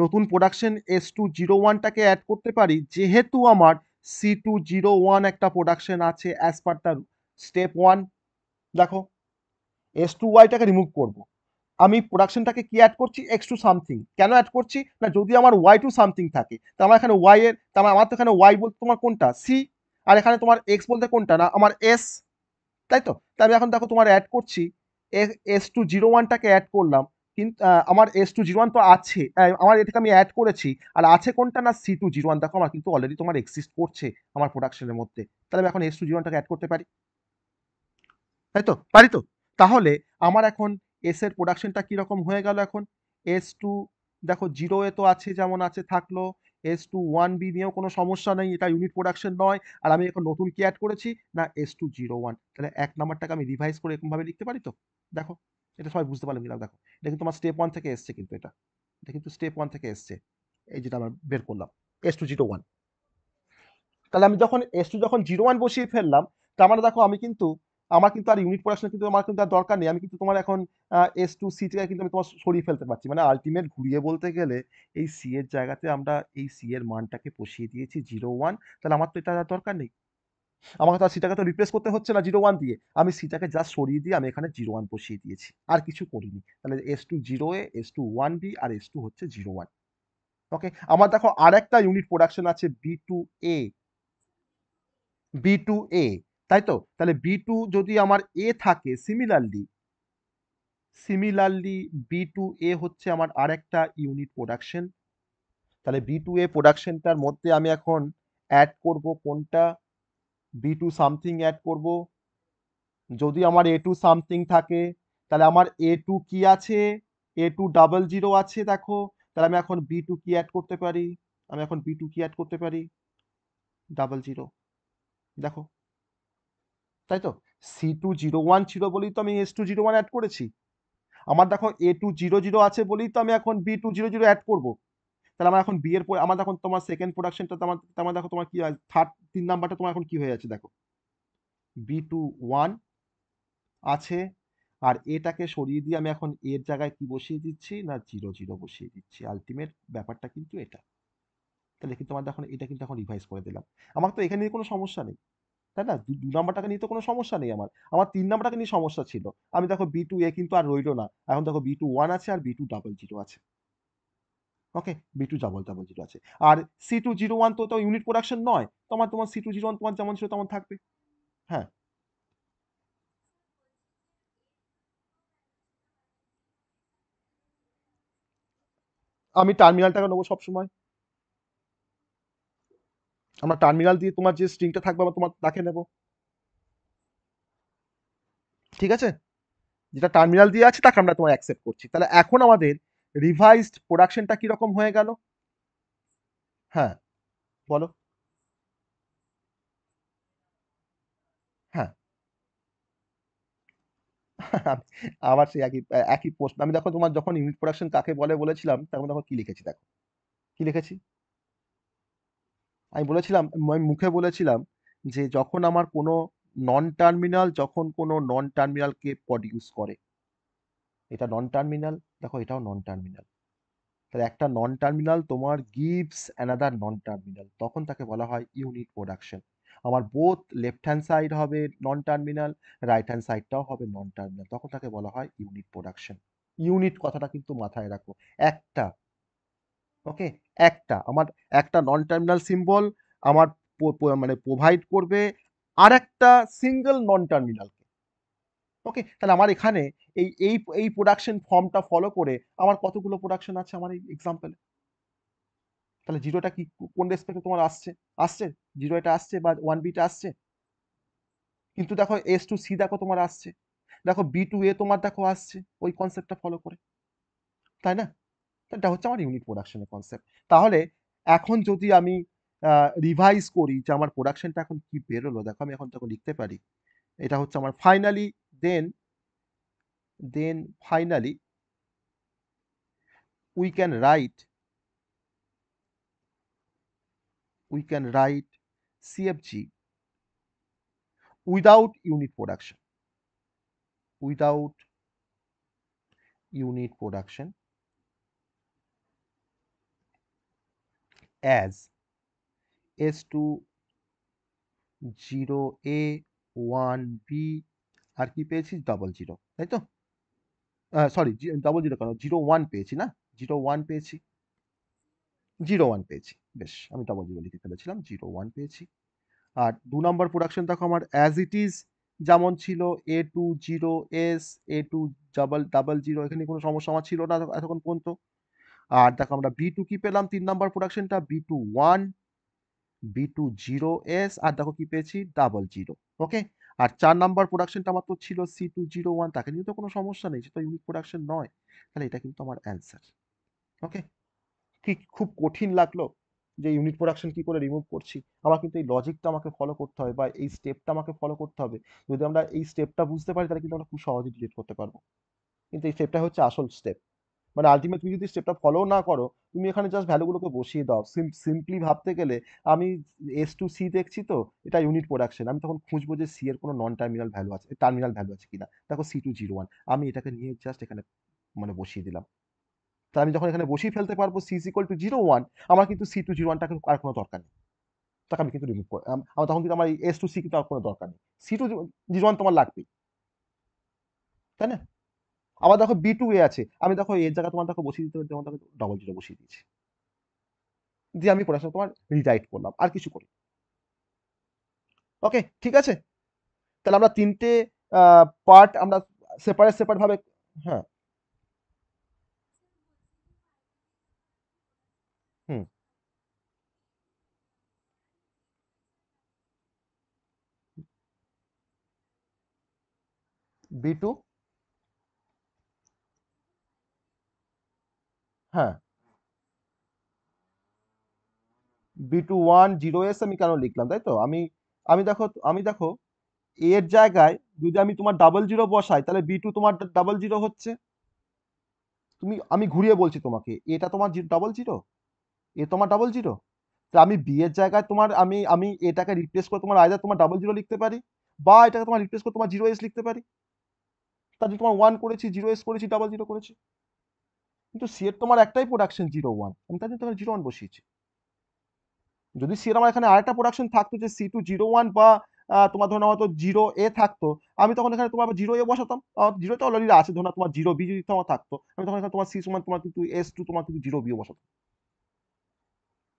Speaker 1: নতুন প্রোডাকশন এস টু জিরো ওয়ানটাকে অ্যাড করতে পারি যেহেতু আমার সি টু জিরো ওয়ান একটা প্রোডাকশন আছে as per the step one দেখো এস টু ওয়াইটাকে রিমুভ করব। আমি প্রোডাকশনটাকে কি অ্যাড করছি এক্স টু সামথিং কেন অ্যাড করছি না যদি আমার ওয়াই টু সামথিং থাকে তা আমার এখানে ওয়াই এর তা আমার তো এখানে ওয়াই বলতে তোমার কোনটা সি আর এখানে তোমার এক্স বলতে কোনটা না আমার এস তাই তো তাই আমি এখন দেখো তোমার অ্যাড করছি এস টু জিরো ওয়ানটাকে অ্যাড করলাম কিন্তু আমার এস টু জিরো ওয়ান তো আছে আমার এটাকে আমি অ্যাড করেছি আর আছে কোনটা না সি টু জিরো ওয়ান দেখো আমার কিন্তু অলরেডি তোমার এক্সিস্ট করছে আমার প্রোডাকশনের মধ্যে তাহলে আমি এখন এস টু জিরো ওয়ানটাকে অ্যাড করতে পারি তাই তো পারি তো তাহলে আমার এখন এস এর প্রোডাকশনটা কীরকম হয়ে গেল এখন এস টু দেখো জিরো এ তো আছে যেমন আছে থাকলো এস টু ওয়ান বি নিয়েও কোনো সমস্যা নেই এটা ইউনিট প্রোডাকশন নয় আর আমি এখন নতুন কি অ্যাড করেছি না এস টু জিরো ওয়ান তাহলে এক নাম্বারটাকে আমি রিভাইজ করে এরকমভাবে লিখতে পারি তো দেখো এটা সবাই বুঝতে পারলাম কিনা দেখো এটা কিন্তু আমার স্টেপ ওয়ান থেকে এসছে কিন্তু এটা এটা কিন্তু স্টেপ ওয়ান থেকে এসছে এই যেটা আমরা বের করলাম এস টু জিরো ওয়ান তাহলে আমি যখন এস টু যখন জিরো ওয়ান বসিয়ে ফেললাম তার মানে দেখো আমি কিন্তু আমার কিন্তু আর ইউনিট পড়াশোনা কিন্তু আমার কিন্তু আর দরকার নেই আমি কিন্তু তোমার এখন এস টু সি থেকে কিন্তু আমি তোমার সরিয়ে ফেলতে পারছি মানে আলটিমেট ঘুরিয়ে বলতে গেলে এই সি এর জায়গাতে আমরা এই সি এর মানটাকে বসিয়ে দিয়েছি জিরো ওয়ান তাহলে আমার তো এটা দরকার নেই আমাকে তো আর সিটাকে তো রিপ্লেস করতে হচ্ছে না জিরো ওয়ান দিয়ে আমি সিটাকে জাস্ট সরিয়ে দিয়ে আমি এখানে জিরো ওয়ান বসিয়ে দিয়েছি আর কিছু করিনি তাহলে S to zero A S to one B আর এস টু হচ্ছে জিরো ওয়ান ওকে আমার দেখো আর একটা ইউনিট প্রোডাকশন আছে B to A B to A তাই তো তাহলে বি টু যদি আমার এ থাকে similarly similarly B to A হচ্ছে আমার আর একটা ইউনিট প্রোডাকশন তাহলে বি টু এ প্রোডাকশনটার মধ্যে আমি এখন অ্যাড করব কোনটা বি টু সামথিং অ্যাড করব যদি আমার এ টু সামথিং থাকে তাহলে আমার এ টু কি আছে এ টু ডাবল জিরো আছে দেখো তাহলে আমি এখন বি টু কি অ্যাড করতে পারি আমি এখন বি টু কি অ্যাড করতে পারি ডাবল জিরো দেখো তাই তো সি টু জিরো ওয়ান ছিল বলেই তো আমি S to zero one add করেছি আমার দেখো এ টু জিরো জিরো আছে বলেই তো আমি এখন B to zero zero add করবো তাহলে আমার এখন বিয়ের পর আমার এখন তোমার সেকেন্ড প্রোডাকশনটা তোমার তোমার দেখো তোমার কি থার্ড তিন নাম্বারটা তোমার এখন কি হয়ে যাচ্ছে দেখো বি টু ওয়ান আছে আর এটাকে সরিয়ে দিয়ে আমি এখন এর জায়গায় কি বসিয়ে দিচ্ছি না জিরো জিরো বসিয়ে দিচ্ছি আলটিমেট ব্যাপারটা কিন্তু এটা তাহলে কিন্তু আমার এখন এটা কিন্তু এখন রিভাইজ করে দিলাম আমার তো এখানে কোনো সমস্যা নেই তাই না দু নাম্বারটাকে নিয়ে তো কোনো সমস্যা নেই আমার আমার তিন নাম্বারটাকে নিয়ে সমস্যা ছিল আমি দেখো বি টু এ কিন্তু আর রইলো না এখন দেখো বি টু ওয়ান আছে আর বি টু ডাবল জিরো আছে okay B two double double zero আছে আর সি টু জিরো ওয়ান তো তো ইউনিট প্রোডাকশন নয় তোমার তোমার সি টু জিরো ওয়ান তোমার যেমন ছিল তেমন থাকবে হ্যাঁ আমি টার্মিনালটাকে নেবো সবসময় আমরা টার্মিনাল দিয়ে তোমার যে স্ট্রিংটা থাকবে আমরা তোমার তাকে নেব ঠিক আছে যেটা টার্মিনাল দিয়ে আছে তাকে আমরা তোমার অ্যাকসেপ্ট করছি তাহলে এখন আমাদের রিভাইজড প্রোডাকশনটা কীরকম হয়ে গেল হ্যাঁ বলো হ্যাঁ আবার সেই একই একই পোস্ট আমি দেখো তোমার যখন ইউনিট প্রোডাকশন কাকে বলে বলেছিলাম তখন দেখো কি লিখেছি দেখো কি লিখেছি আমি বলেছিলাম আমি মুখে বলেছিলাম যে যখন আমার কোনো নন টার্মিনাল যখন কোনো নন টার্মিনালকে প্রডিউস করে এটা নন টার্মিনাল দেখো এটাও নন টার্মিনাল তাহলে একটা নন টার্মিনাল তোমার গিভস অ্যানাদার নন টার্মিনাল তখন তাকে বলা হয় ইউনিট প্রোডাকশন আমার বোথ লেফট হ্যান্ড সাইড হবে নন টার্মিনাল রাইট হ্যান্ড সাইডটাও হবে নন টার্মিনাল তখন তাকে বলা হয় ইউনিট প্রোডাকশন ইউনিট কথাটা কিন্তু মাথায় রাখো একটা ওকে একটা আমার একটা নন টার্মিনাল সিম্বল আমার মানে প্রোভাইড করবে আর একটা সিঙ্গেল নন টার্মিনাল ওকে তাহলে আমার এখানে এই এই এই প্রোডাকশন ফর্মটা ফলো করে আমার কতগুলো প্রোডাকশন আছে আমার এই এক্সাম্পলে তাহলে জিরোটা কি কোন রেসপেক্টে তোমার আসছে আসছে জিরো এটা আসছে বা ওয়ান বিটা আসছে কিন্তু দেখো এস টু সি দেখো তোমার আসছে দেখো বি টু এ তোমার দেখো আসছে ওই কনসেপ্টটা ফলো করে তাই না এটা হচ্ছে আমার ইউনিট প্রোডাকশনের কনসেপ্ট তাহলে এখন যদি আমি রিভাইজ করি যে আমার প্রোডাকশনটা এখন কি বেরোলো দেখো আমি এখন তখন লিখতে পারি এটা হচ্ছে আমার finally then then finally we can write we can write CFG without unit production without unit production as S2 0A 1B আর কি পেয়েছি ডবল জিরো তাই তো সরি ডবল জিরো কেন জিরো ওয়ান পেয়েছি না জিরো ওয়ান পেয়েছি জিরো ওয়ান পেয়েছি বেশ আমি ডবল জিরো লিখে ফেলেছিলাম জিরো ওয়ান পেয়েছি আর দু নম্বর প্রোডাকশন দেখো আমার অ্যাজ ইট ইজ যেমন ছিল A to zero S A to double double zero এখানে কোনো সমস্যা আমার ছিল না এতক্ষণ পর্যন্ত আর দেখো আমরা বি টু কি পেলাম তিন নাম্বার প্রোডাকশনটা B two one B to zero S আর দেখো কি পেয়েছি ডাবল জিরো ওকে আর চার নাম্বার প্রোডাকশনটা আমার তো ছিল সি টু জিরো ওয়ান তাকে নিয়ে তো কোনো সমস্যা নেই সেটা ইউনিট ইউনিক প্রোডাকশন নয় তাহলে এটা কিন্তু আমার অ্যান্সার ওকে কি খুব কঠিন লাগলো যে ইউনিট প্রোডাকশন কি করে রিমুভ করছি আমার কিন্তু এই লজিকটা আমাকে ফলো করতে হবে বা এই স্টেপটা আমাকে ফলো করতে হবে যদি আমরা এই স্টেপটা বুঝতে পারি তাহলে কিন্তু আমরা খুব সহজে ডিলিট করতে পারবো কিন্তু এই স্টেপটা হচ্ছে আসল স্টেপ মানে আলটিমেট তুমি যদি স্টেপটা ফলো না করো তুমি এখানে জাস্ট ভ্যালুগুলোকে বসিয়ে দাও সিম্পলি ভাবতে গেলে আমি এস টু সি দেখছি তো এটা ইউনিট প্রোডাকশন আমি তখন খুঁজবো যে সি এর কোনো নন টার্মিনাল ভ্যালু আছে টার্মিনাল ভ্যালু আছে কিনা দেখো সি টু জিরো ওয়ান আমি এটাকে নিয়ে জাস্ট এখানে মানে বসিয়ে দিলাম তাহলে আমি যখন এখানে বসিয়ে ফেলতে পারবো C equal to zero one আমার কিন্তু সি টু জিরো ওয়ানটা আর কোনো দরকার নেই তাকে আমি কিন্তু রিমুভ করি আমার তখন কিন্তু আমার এস টু সি কিন্তু আর কোনো দরকার নেই সি টু জিরো ওয়ান তোমার লাগবেই তাই না আবার দেখো বি টু এ আছে আমি দেখো এর জায়গায় তোমার দেখো বসিয়ে দিতে তোমার দেখো ডবল জিরো বসিয়ে দিয়েছি দিয়ে আমি পড়াশোনা তোমার রিটাইট করলাম আর কিছু করি ওকে ঠিক আছে তাহলে আমরা তিনটে পার্ট আমরা সেপারেট সেপারেট ভাবে হ্যাঁ হুম বি টু হ্যাঁ B two one zero S আমি কেন লিখলাম তাই তো আমি আমি দেখো আমি দেখো এর জায়গায় যদি আমি তোমার ডাবল জিরো বসাই তাহলে বি টু তোমার ডাবল জিরো হচ্ছে তুমি আমি ঘুরিয়ে বলছি তোমাকে এটা তোমার ডাবল জিরো এ তোমার ডাবল জিরো তা আমি বি এর জায়গায় তোমার আমি আমি এটাকে রিপ্লেস করে তোমার আয়দার তোমার ডাবল জিরো লিখতে পারি বা এটাকে তোমার রিপ্লেস করে তোমার জিরো এস লিখতে পারি তার জন্য তোমার ওয়ান করেছি জিরো এস করেছি ডাবল জিরো করেছি কিন্তু সি এর তোমার একটাই প্রোডাকশন জিরো ওয়ান আমি তাদের তোমার জিরো ওয়ান বসিয়েছি যদি সি এর আমার এখানে আরেকটা প্রোডাকশন থাকতো যে সি টু জিরো ওয়ান বা তোমার ধরো হয়তো জিরো এ থাকতো আমি তখন এখানে তোমার জিরো এ বসাতাম জিরো তো অলরেডি আছে ধরো তোমার জিরো বি যদি তোমার থাকতো আমি তখন এখানে তোমার সি সমান তোমার কিন্তু এস টু তোমার কিন্তু জিরো বিও বসাতাম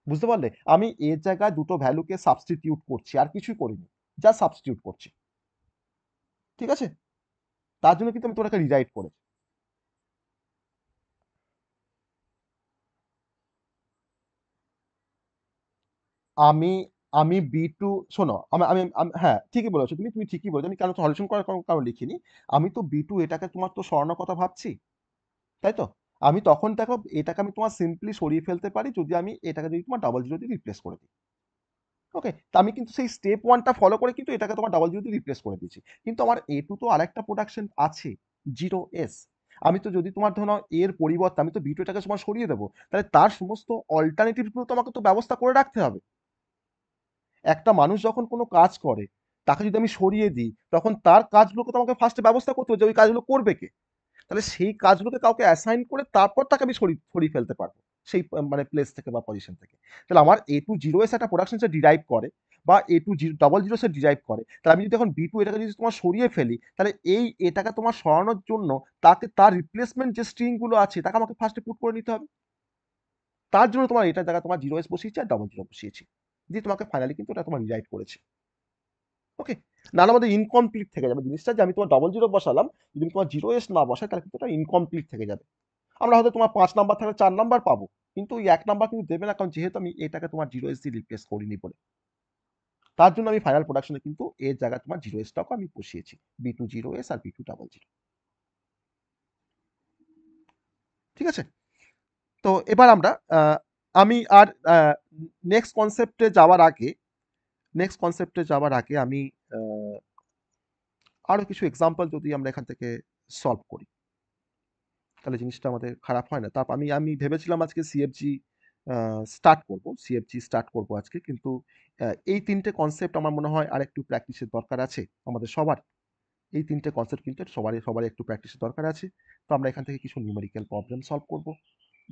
Speaker 1: বুঝতে পারলে আমি এর জায়গায় দুটো ভ্যালুকে সাবস্টিটিউট করছি আর কিছুই করিনি যা সাবস্টিটিউট করছি ঠিক আছে তার জন্য কিন্তু আমি তোমাকে রিরাইট করেছি আমি আমি বি টু শোনো আমি আমি হ্যাঁ, ঠিকই বলেছো তুমি, তুমি ঠিকই বলেছো। আমি কারো সলিউশন করার কারণ লিখিনি। আমি তো বি টু এটাকে তোমার তো সরানোর কথা ভাবছি। তাই তো? আমি তখন দেখো এটাকে আমি তোমার সিম্পলি সরিয়ে ফেলতে পারি যদি আমি এটাকে যদি তোমার ডাবল জিরো দিয়ে রিপ্লেস করে দিই। ওকে? তা আমি কিন্তু সেই স্টেপ ওয়ানটা ফলো করে কিন্তু এটাকে তোমার ডাবল জিরো দিয়ে রিপ্লেস করে দিয়েছি। কিন্তু আমার এ টু তো আরেকটা প্রোডাকশন আছে জিরো এস আমি তো যদি তোমার ধরো এর পরিবর্তে আমি তো বিটু এটাকে তোমার সরিয়ে দেবো। তাহলে তার সমস্ত অল্টারনেটিভগুলো তোমাকে আমাকে তো ব্যবস্থা করে রাখতে হবে। একটা মানুষ যখন কোনো কাজ করে তাকে যদি আমি সরিয়ে দিই তখন তার কাজগুলোকে তো আমাকে ফার্স্টে ব্যবস্থা করতে হবে যে ওই কাজগুলো করবে কে তাহলে সেই কাজগুলোকে কাউকে অ্যাসাইন করে তারপর তাকে আমি সরিয়ে সরিয়ে ফেলতে পারবো সেই মানে প্লেস থেকে বা পজিশন থেকে তাহলে আমার এ টু জিরো এস একটা প্রোডাকশন সে ডিরাইভ করে বা A to zero double zero সে ডিরাইভ করে তাহলে আমি যদি এখন বি টু এটাকে যদি তোমার সরিয়ে ফেলি তাহলে এই এটাকে তোমার সরানোর জন্য তাকে তার রিপ্লেসমেন্ট যে স্ট্রিংগুলো আছে তাকে আমাকে ফার্স্টে পুট করে নিতে হবে তার জন্য তোমার এটা জায়গা তোমার জিরো এস বসিয়েছি আর ডবল জিরো বসিয়েছি দিয়ে তোমাকে ফাইনালি কিন্তু ওটা তোমার রিজাইট করেছে ওকে নাহলে আমাদের ইনকমপ্লিট থেকে যাবে জিনিসটা যে আমি তোমার ডবল জিরো বসালাম যদি তোমার জিরো এস না বসাই তাহলে কিন্তু ওটা ইনকমপ্লিট থেকে যাবে আমরা হয়তো তোমার পাঁচ নাম্বার থাকলে চার নাম্বার পাবো কিন্তু ওই এক নাম্বার কিন্তু দেবে না কারণ যেহেতু আমি এটাকে তোমার জিরো এস দিয়ে রিপ্লেস করিনি বলে তার জন্য আমি ফাইনাল প্রোডাকশনে কিন্তু এর জায়গায় তোমার জিরো এসটাকে আমি বসিয়েছি বি টু জিরো এস আর বি টু ডাবল জিরো ঠিক আছে তো এবার আমরা আমি আর নেক্সট কনসেপ্টে যাওয়ার আগে নেক্সট কনসেপ্টে যাওয়ার আগে আমি আরও কিছু এক্সাম্পল যদি আমরা এখান থেকে সলভ করি তাহলে জিনিসটা আমাদের খারাপ হয় না তারপর আমি আমি ভেবেছিলাম আজকে সিএফজি স্টার্ট করব সিএফজি স্টার্ট করব আজকে কিন্তু এই তিনটে কনসেপ্ট আমার মনে হয় আর একটু প্র্যাকটিসের দরকার আছে আমাদের সবার এই তিনটে কনসেপ্ট কিন্তু সবারই সবারই একটু প্র্যাকটিসের দরকার আছে তো আমরা এখান থেকে কিছু নিউমেরিক্যাল প্রবলেম সলভ করব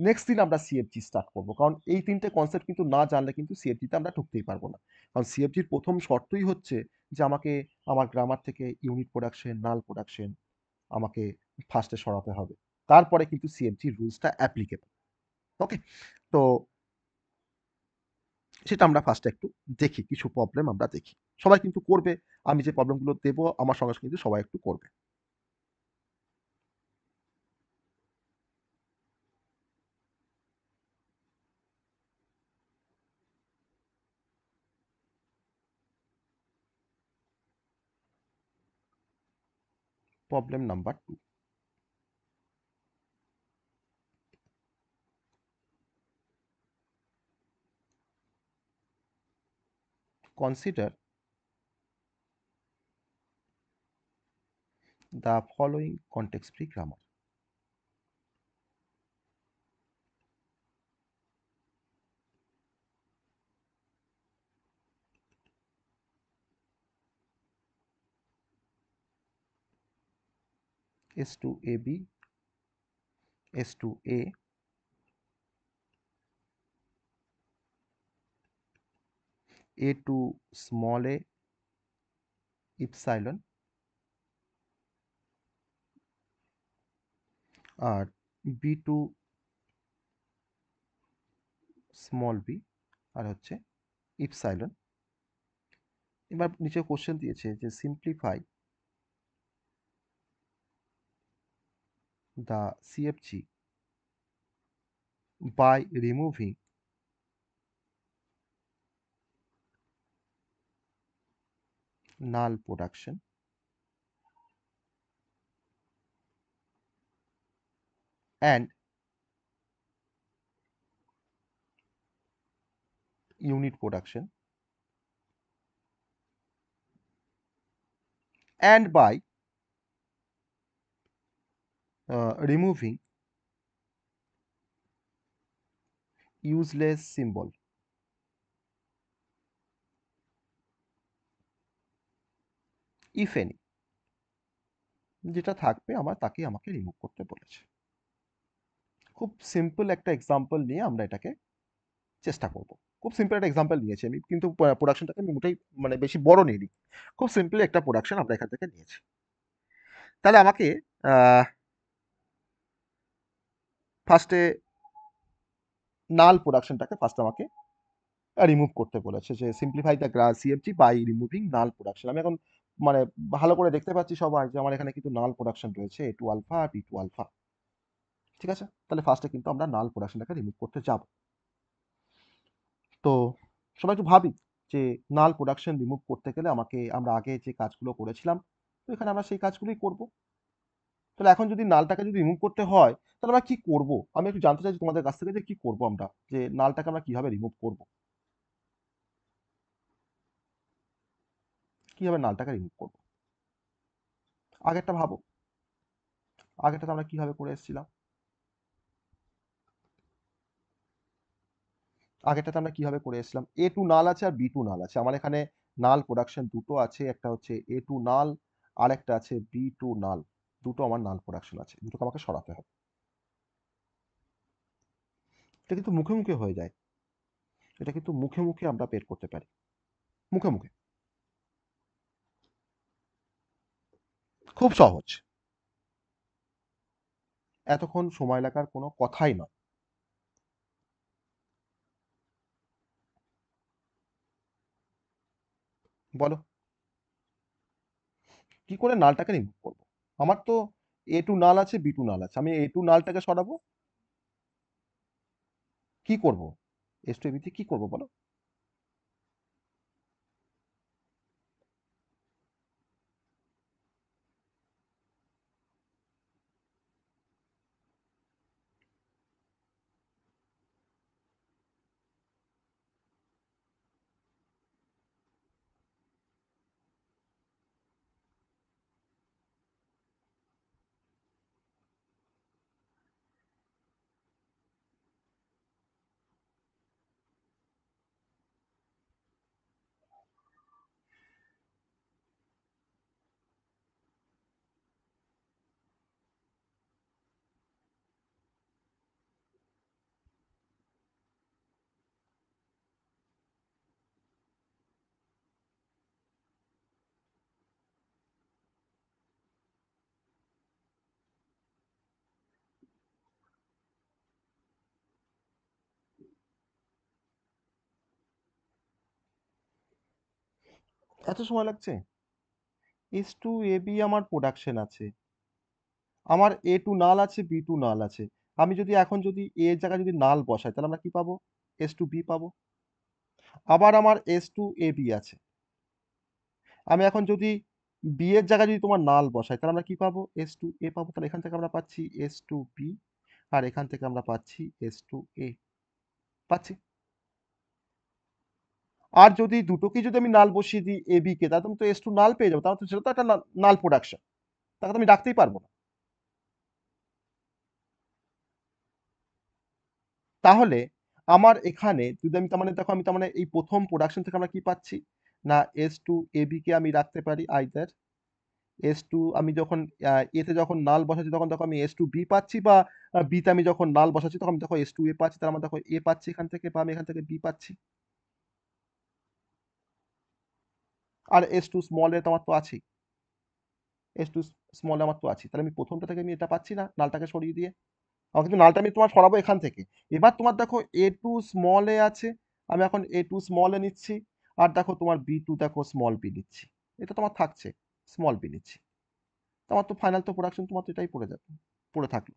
Speaker 1: নেক্সট দিন আমরা সিএফজি স্টার্ট করবো কারণ এই তিনটে কনসেপ্ট কিন্তু না জানলে কিন্তু সিএফজিতে আমরা ঢুকতেই পারবো না কারণ সিএফজির প্রথম শর্তই হচ্ছে যে আমাকে আমার গ্রামার থেকে ইউনিট প্রোডাকশন নাল প্রোডাকশন আমাকে ফার্স্টে সরাতে হবে তারপরে কিন্তু সিএফজির রুলসটা অ্যাপ্লিকেবল ওকে তো সেটা আমরা ফার্স্টে একটু দেখি কিছু প্রবলেম আমরা দেখি সবাই কিন্তু করবে আমি যে প্রবলেমগুলো দেবো আমার সঙ্গে কিন্তু সবাই একটু করবে problem number 2. Consider the following context-free grammar. S2AB, S2A, A2 small a epsilon আর B2 স্মল বি আর হচ্ছে ইপসাইলন এবার নিচে কোশ্চেন দিয়েছে যে simplify the CFG by removing null production and unit production and by removing useless symbol. if any যেটা থাকবে আমার তাকে আমাকে রিমুভ করতে বলেছে খুব সিম্পল একটা এক্সাম্পল নিয়ে আমরা এটাকে চেষ্টা করব খুব সিম্পল একটা এক্সাম্পল নিয়েছি আমি কিন্তু প্রোডাকশনটাকে আমি মোটেই মানে বেশি বড় নিইনি খুব সিম্পল একটা প্রোডাকশন আমরা এখান থেকে নিয়েছি তাহলে আমাকে ফার্স্টে নাল প্রোডাকশনটাকে ফার্স্ট আমাকে রিমুভ করতে বলেছে যে সিম্পলিফাই দ্য গ্রা CFG by removing null production আমি এখন মানে ভালো করে দেখতে পাচ্ছি সবাই যে আমার এখানে কিন্তু নাল প্রোডাকশন রয়েছে A to alpha B to alpha ঠিক আছে তাহলে ফার্স্টে কিন্তু আমরা নাল প্রোডাকশনটাকে রিমুভ করতে যাব তো সবাই একটু ভাবি যে নাল প্রোডাকশন রিমুভ করতে গেলে আমাকে আমরা আগে যে কাজগুলো করেছিলাম তো এখানে আমরা সেই কাজগুলোই করবো তাহলে এখন যদি নালটাকে যদি রিমুভ করতে হয় তাহলে আমরা কি করব আমি একটু জানতে চাইছি তোমাদের কাছ থেকে যে কি করব আমরা যে নালটাকে আমরা কিভাবে রিমুভ করব কিভাবে নালটাকে রিমুভ করব আগেরটা ভাবো আগেরটাতে আমরা কিভাবে করে এসেছিলাম আগেরটাতে আমরা কিভাবে করে এসেছিলাম এ টু নাল আছে আর বি টু নাল আছে আমার এখানে নাল প্রোডাকশন দুটো আছে একটা হচ্ছে এ টু নাল আর একটা আছে বি টু নাল দুটো আমার নাল প্রোডাকশন আছে দুটোকে আমাকে সরাতে হবে এটা কিন্তু মুখে মুখে হয়ে যায় এটা কিন্তু মুখে মুখে আমরা পেট করতে পারি মুখে মুখে খুব সহজ এতক্ষণ সময় লাগার কোনো কথাই নয় বলো কি করে নালটাকে রিমুভ করবো আমার তো এ টু নাল আছে বি টু নাল আছে আমি এ টু নালটাকে সরাবো কি করব এস টু এবিতে কি করবো বলো এত সময় লাগছে এস টু এ বি আমার প্রোডাকশন আছে আমার এ টু নাল আছে বি টু নাল আছে আমি যদি এখন যদি এ জায়গায় যদি নাল বসাই তাহলে আমরা কি পাবো এস টু বি পাবো আবার আমার এস টু এ বি আছে আমি এখন যদি বি এর জায়গায় যদি তোমার নাল বসাই তাহলে আমরা কি পাবো এস টু এ পাবো তাহলে এখান থেকে আমরা পাচ্ছি এস টু বি আর এখান থেকে আমরা পাচ্ছি এস টু এ পাচ্ছি আর যদি দুটোকেই যদি আমি নাল বসিয়ে দিই এ বিকে তাহলে তুমি তো এস টু নাল পেয়ে যাবো তাহলে তো সেটা তো একটা নাল প্রোডাকশন তাকে তো আমি ডাকতেই পারবো না তাহলে আমার এখানে যদি আমি তার মানে দেখো আমি তার মানে এই প্রথম প্রোডাকশন থেকে আমরা কি পাচ্ছি না এস টু এ বিকে আমি রাখতে পারি আইদার এস টু আমি যখন এতে যখন নাল বসাচ্ছি তখন দেখো আমি এস টু বি পাচ্ছি বা বিতে আমি যখন নাল বসাচ্ছি তখন আমি দেখো এস টু এ পাচ্ছি তার আমার মানে দেখো এ পাচ্ছি এখান থেকে বা আমি এখান থেকে বি পাচ্ছি আর এস টু স্মল তো তোমার তো আছেই এস টু স্মল আমার তো আছে তাহলে আমি প্রথমটা থেকে আমি এটা পাচ্ছি না নালটাকে সরিয়ে দিয়ে আমার কিন্তু নালটা আমি তোমার সরাবো এখান থেকে এবার তোমার দেখো এ টু স্মলে আছে আমি এখন এ টু স্মলে নিচ্ছি আর দেখো তোমার বি টু দেখো স্মল বি নিচ্ছি এটা তোমার থাকছে স্মল বি নিচ্ছি তোমার তো ফাইনাল তো প্রোডাকশন তোমার তো এটাই পড়ে যাবে পড়ে থাকলো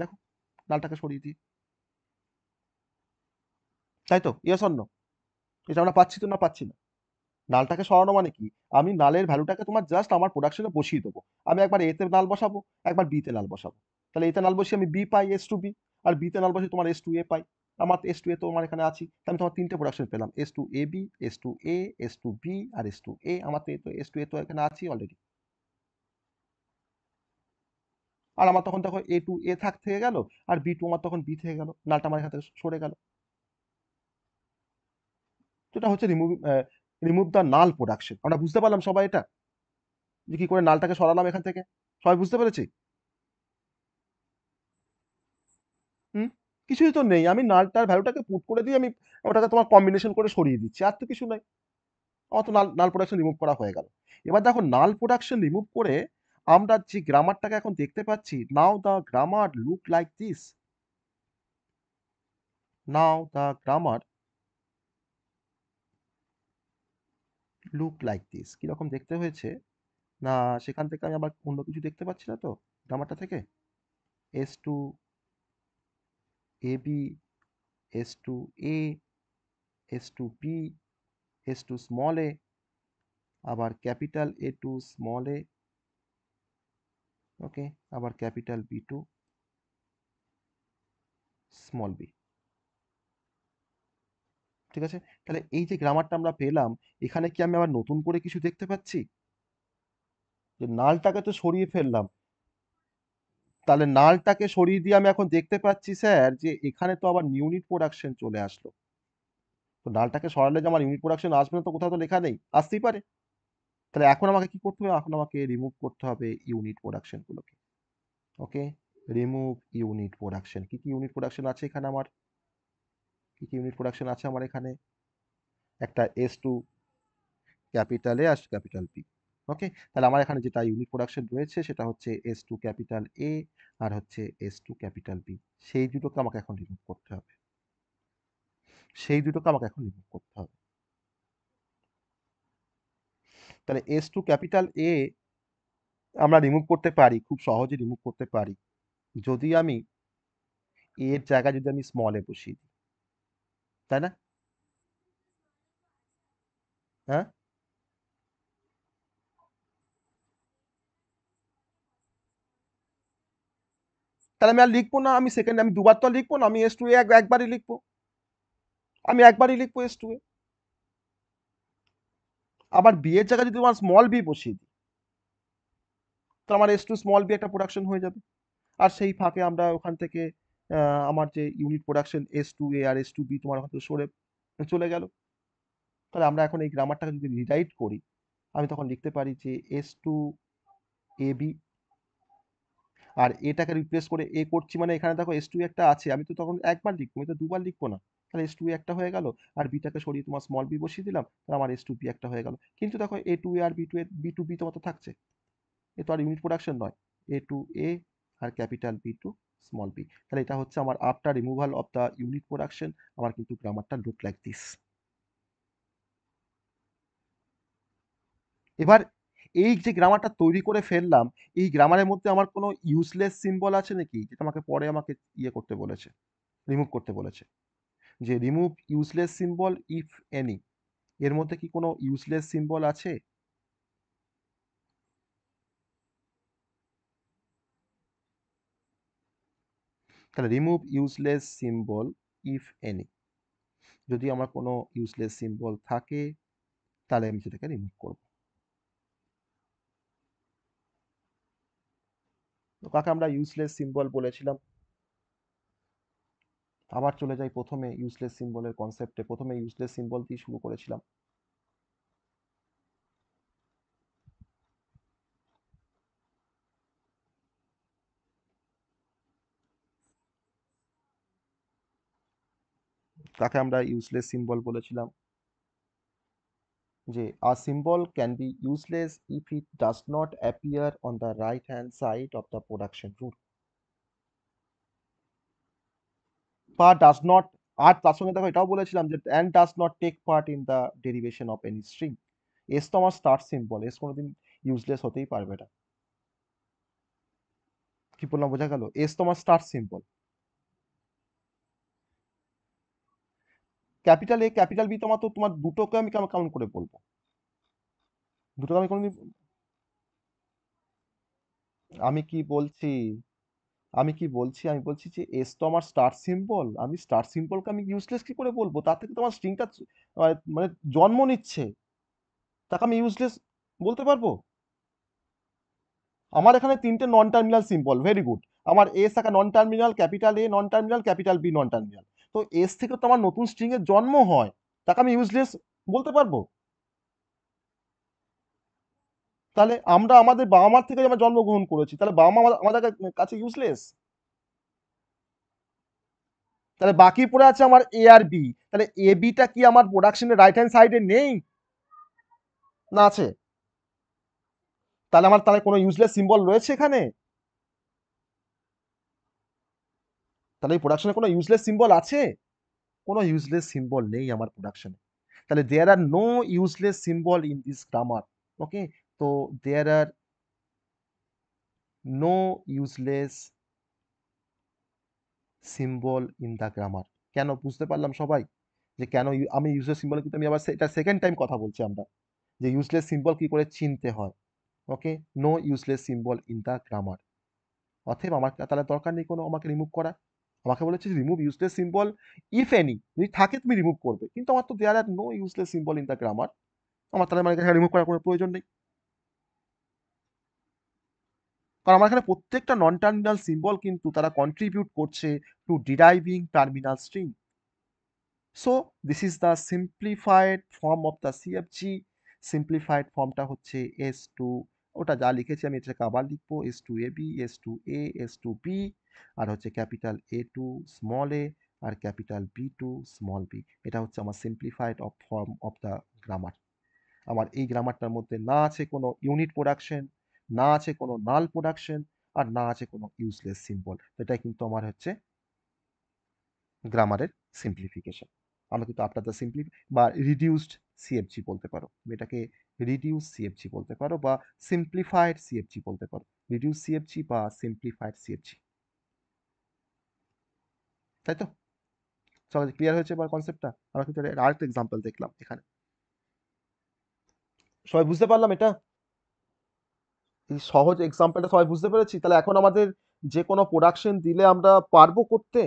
Speaker 1: দেখো নালটাকে সরিয়ে দিয়ে তাই তো ইয়ে অন্য এটা আমরা পাচ্ছি তো না পাচ্ছি না নালটাকে সরানো মানে কি আমি নালের ভ্যালুটাকে তোমার জাস্ট আমার প্রোডাকশনে বসিয়ে দেবো আমি একবার এতে নাল বসাবো একবার বিতে নাল বসাবো তাহলে এতে নাল বসিয়ে আমি বি পাই এস টু বি আর বিতে নাল বসিয়ে তোমার এস টু এ পাই আমার এস টু এ তো আমার এখানে আছি আমি তোমার তিনটে প্রোডাকশন পেলাম S to A B S to A S to B আর এস টু এ আমার তো এস টু এ তো এখানে আছি অলরেডি আর আমার তখন তখন এ টু এ থাক থেকে গেল আর বি টু আমার তখন বি থেকে গেল নালটা আমার এখান থেকে সরে গেল যেটা হচ্ছে removing remove the null production আমরা বুঝতে পারলাম সবাই এটা যে কী করে নালটাকে সরালাম এখান থেকে সবাই বুঝতে পেরেছি হুম কিছুই তো নেই আমি নালটার ভ্যালুটাকে পুট করে দিয়ে আমি ওটাকে তোমার কম্বিনেশন করে সরিয়ে দিচ্ছি আর তো কিছু নাই আমার তো নাল নাল প্রোডাকশন রিমুভ করা হয়ে গেল এবার দেখো নাল প্রোডাকশন রিমুভ করে আমরা যে গ্রামারটাকে এখন দেখতে পাচ্ছি now the grammar look like this now the grammar look like this কীরকম দেখতে হয়েছে না সেখান থেকে আমি আবার অন্য কিছু দেখতে পাচ্ছি না তো গ্রামারটা থেকে S to A B S to A S to P S to small a আবার capital A to small a okay আবার capital B to small b ঠিক আছে তাহলে এই যে গ্রামারটা আমরা পেলাম এখানে কি আমি আবার নতুন করে কিছু দেখতে পাচ্ছি যে নালটাকে তো সরিয়ে ফেললাম তাহলে নালটাকে সরিয়ে দিয়ে আমি এখন দেখতে পাচ্ছি স্যার যে এখানে তো আবার ইউনিট প্রোডাকশন চলে আসলো তো নালটাকে সরালে যে আমার ইউনিট প্রোডাকশন আসবে না তো কোথাও তো লেখা নেই আসতেই পারে তাহলে এখন আমাকে কি করতে হবে এখন আমাকে রিমুভ করতে হবে ইউনিট প্রোডাকশনগুলোকে ওকে রিমুভ ইউনিট প্রোডাকশন কি কি ইউনিট প্রোডাকশন আছে এখানে আমার কী কী ইউনিট প্রোডাকশন আছে আমার এখানে একটা এস টু ক্যাপিটাল এ আর ক্যাপিটাল পি ওকে তাহলে আমার এখানে যেটা ইউনিট প্রোডাকশন রয়েছে সেটা হচ্ছে এস টু ক্যাপিটাল এ আর হচ্ছে এস টু ক্যাপিটাল বি সেই দুটোকে আমাকে এখন রিমুভ করতে হবে সেই দুটোকে আমাকে এখন রিমুভ করতে হবে তাহলে এস টু ক্যাপিটাল এ আমরা রিমুভ করতে পারি খুব সহজে রিমুভ করতে পারি যদি আমি এর জায়গায় যদি আমি স্মলে বসিয়ে তাই না হ্যাঁ তাহলে আমি আর লিখবো না আমি সেকেন্ড আমি দুবার তো লিখবো না আমি এস টু একবারই লিখবো আমি একবারই লিখবো এস টু এ আবার বি এর জায়গায় যদি আমার স্মল বি বসিয়ে দিই তো আমার এস টু স্মল বি একটা প্রোডাকশন হয়ে যাবে আর সেই ফাঁকে আমরা ওখান থেকে আমার যে unit production S to A আর এস টু বি তোমার হয়তো সরে চলে গেল তাহলে আমরা এখন এই গ্রামারটাকে যদি রিরাইট করি আমি তখন লিখতে পারি যে এস টু এ বি আর এটাকে রিপ্লেস করে এ করছি মানে এখানে দেখো এস টু একটা আছে আমি তো তখন একবার লিখবো আমি তো দুবার লিখবো না তাহলে এস টু একটা হয়ে গেল আর বিটাকে সরিয়ে তোমার স্মল বি বসিয়ে দিলাম তাহলে আমার এস টু বি একটা হয়ে গেল কিন্তু দেখো এ টু এ আর B to A B to B তোমার তো থাকছে এ তো আর ইউনিট প্রোডাকশন নয় এ টু এ আর capital B to small p তাহলে এটা হচ্ছে আমার after removal of the unit production আমার কিন্তু গ্রামারটা লুক লাইক দিস এবার এই যে গ্রামারটা তৈরি করে ফেললাম এই গ্রামারের মধ্যে আমার কোনো ইউজলেস সিম্বল আছে নাকি যেটা আমাকে পরে আমাকে ইয়ে করতে বলেছে রিমুভ করতে বলেছে যে remove useless symbol if any এর মধ্যে কি কোনো ইউজলেস সিম্বল আছে তাহলে remove useless symbol if any যদি আমার কোনো ইউজলেস সিম্বল থাকে তাহলে আমি সেটাকে রিমুভ করব তো কাকে আমরা ইউজলেস সিম্বল বলেছিলাম আবার চলে যাই প্রথমে ইউজলেস সিম্বলের কনসেপ্টে প্রথমে ইউজলেস সিম্বল দিয়ে শুরু করেছিলাম তাকে আমরা ইউজলেস সিম্বল বলেছিলাম যে a symbol can be useless if it does not appear on the right hand side of the production rule বা ডাজ নট আর তার সঙ্গে দেখো এটাও বলেছিলাম যে and does not take part in the derivation of any string S তো আমার স্টার্ট সিম্বল এস কোনোদিন ইউজলেস হতেই পারবে না কি বললাম বোঝা গেল এস তোমার start symbol capital A capital B তোমার তো তোমার দুটোকে আমি কেমন কেমন করে বলবো দুটোকে আমি কোনোদিন আমি কি বলছি আমি কি বলছি আমি বলছি যে এস তো আমার স্টার সিম্বল আমি স্টার সিম্বলকে আমি ইউজলেস কি করে বলবো তার থেকে তোমার স্ট্রিংটা মানে জন্ম নিচ্ছে তাকে আমি ইউজলেস বলতে পারবো আমার এখানে তিনটে non terminal symbol very good আমার এস একটা non terminal capital A non terminal capital B non terminal তো এস থেকে তো আমার নতুন স্ট্রিংয়ের জন্ম হয় তাকে আমি ইউজলেস বলতে পারবো তাহলে আমরা আমাদের বাবা মার থেকে আমরা জন্মগ্রহণ করেছি তাহলে বাবা মা আমাদের কাছে ইউজলেস তাহলে বাকি পড়ে আছে আমার এ আর বি তাহলে এ বিটা কি আমার প্রোডাকশনের রাইট হ্যান্ড সাইডে নেই না আছে তাহলে আমার তাহলে কোনো ইউজলেস সিম্বল রয়েছে এখানে তাহলে এই প্রোডাকশনে কোনো ইউজলেস সিম্বল আছে কোনো ইউজলেস সিম্বল নেই আমার প্রোডাকশনে তাহলে there are no useless symbol in this grammar okay তো there are no useless symbol in the grammar কেন বুঝতে পারলাম সবাই যে কেন আমি ইউজলেস সিম্বল কিন্তু আমি আবার এটা সেকেন্ড টাইম কথা বলছি আমরা যে ইউজলেস সিম্বল কি করে চিনতে হয় okay no useless symbol in the grammar অথব আমার তাহলে দরকার নেই কোনো আমাকে রিমুভ করা আমাকে বলেছে remove useless symbol if any যদি থাকে তুমি রিমুভ করবে কিন্তু আমার তো there are no useless symbol in the grammar আমার তাহলে মানে রিমুভ করার কোনো প্রয়োজন নেই কারণ আমার এখানে প্রত্যেকটা নন টার্মিনাল সিম্বল কিন্তু তারা কন্ট্রিবিউট করছে to deriving terminal string so this is the simplified form of the CFG simplified ফর্মটা হচ্ছে এস টু ওটা যা লিখেছি আমি এটা আবার লিখবো S to A B S to A S to B আর হচ্ছে capital A to small a আর capital B to small b এটা হচ্ছে আমার simplified of form of the grammar আমার এই গ্রামারটার মধ্যে না আছে কোনো ইউনিট প্রোডাকশন না আছে কোনো নাল প্রোডাকশন আর না আছে কোনো ইউজলেস সিম্বল এটা কিন্তু আমার হচ্ছে গ্রামারের সিম্পলিফিকেশন আমরা কিন্তু আপনার দ্য সিম্পলি বা রিডিউসড সিএফজি বলতে পারো এটাকে রিডিউস সিএফজি বলতে পারো বা সিম্পলিফাইড সিএফজি বলতে পারো রিডিউস সিএফজি বা সিম্পলিফাইড সিএফজি তাই তো চলো ক্লিয়ার হয়েছে এবার কনসেপ্টটা আমরা কিন্তু আরেকটা এক্সাম্পল দেখলাম এখানে সবাই বুঝতে পারলাম এটা এই সহজ এক্সাম্পলটা সবাই বুঝতে পেরেছি তাহলে এখন আমাদের যে কোনো প্রোডাকশন দিলে আমরা পারবো করতে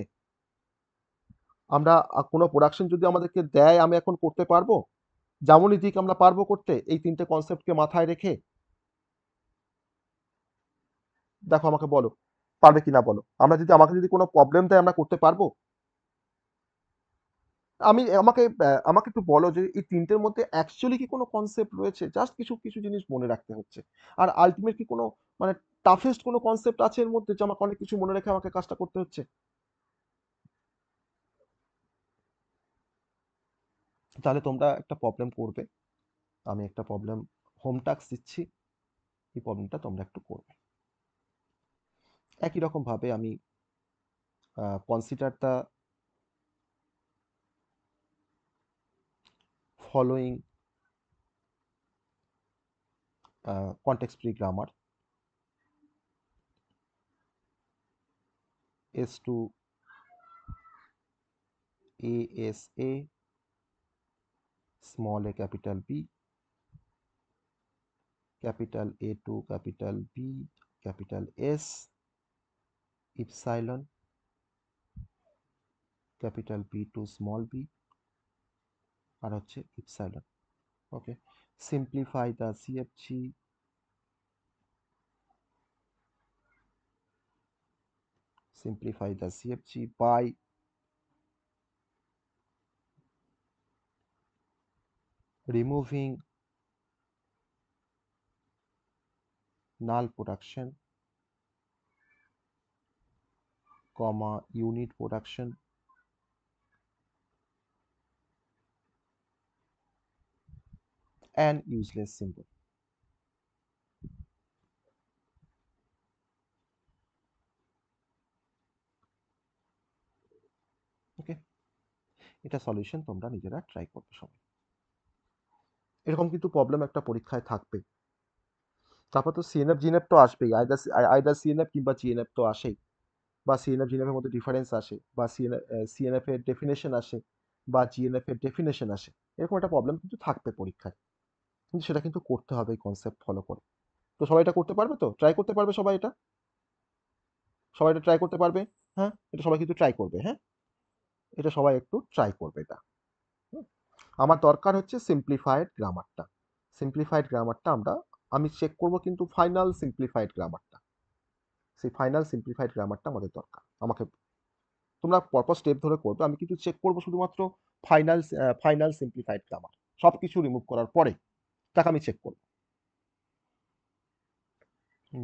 Speaker 1: আমরা কোনো প্রোডাকশন যদি আমাদেরকে দেয় আমি এখন করতে পারবো যেমনই দিক আমরা পারবো করতে এই তিনটে কনসেপ্টকে মাথায় রেখে দেখো আমাকে বলো পারবে কিনা বলো আমরা যদি আমাকে যদি কোনো প্রবলেম দেয় আমরা করতে পারবো আমি আমাকে আমাকে একটু বলো যে এই তিনটের মধ্যে অ্যাকচুয়ালি কি কোনো কনসেপ্ট রয়েছে জাস্ট কিছু কিছু জিনিস মনে রাখতে হচ্ছে আর আলটিমেট কি কোনো মানে টাফেস্ট কোনো কনসেপ্ট আছে এর মধ্যে যে আমাকে অনেক কিছু মনে রেখে আমাকে কাজটা করতে হচ্ছে তাহলে তোমরা একটা প্রবলেম করবে আমি একটা প্রবলেম হোম টাক্স দিচ্ছি এই প্রবলেমটা তোমরা একটু করবে একই রকমভাবে আমি কনসিডারটা following following context free grammar S to A S A small a capital B, capital A to capital B, capital S, epsilon, capital B to small b, আর হচ্ছে epsilon. Okay, simplify the CFG simplify the CFG by removing null production comma unit production and useless symbol ওকে এটা solution তোমরা নিজেরা try করবে সবাই এরকম কিন্তু problem একটা পরীক্ষায় থাকবে তারপর তো সিএনএফ জিএনএফ তো আসবেই আইদার আইদার সিএনএফ কিংবা জিএনএফ তো আসেই বা সিএনএফ জিএনএফের মধ্যে ডিফারেন্স আসে বা সিএনএফ সিএনএফের ডেফিনেশন আসে বা এর ডেফিনেশন আসে এরকম একটা প্রবলেম কিন্তু থাকবে পরীক্ষায় কিন্তু সেটা কিন্তু করতে হবে এই কনসেপ্ট ফলো করে তো সবাই এটা করতে পারবে তো ট্রাই করতে পারবে সবাই এটা সবাই এটা ট্রাই করতে পারবে হ্যাঁ এটা সবাই কিন্তু ট্রাই করবে হ্যাঁ এটা সবাই একটু ট্রাই করবে এটা আমার দরকার হচ্ছে সিম্পলিফাইড গ্রামারটা সিম্পলিফাইড গ্রামারটা আমরা আমি চেক করব কিন্তু ফাইনাল সিম্পলিফাইড গ্রামারটা সেই ফাইনাল সিম্পলিফাইড গ্রামারটা আমাদের দরকার আমাকে তোমরা পরপর স্টেপ ধরে করবে আমি কিন্তু চেক করব শুধুমাত্র ফাইনাল ফাইনাল সিম্পলিফাইড গ্রামার সব কিছু রিমুভ করার পরে তাকে আমি চেক করব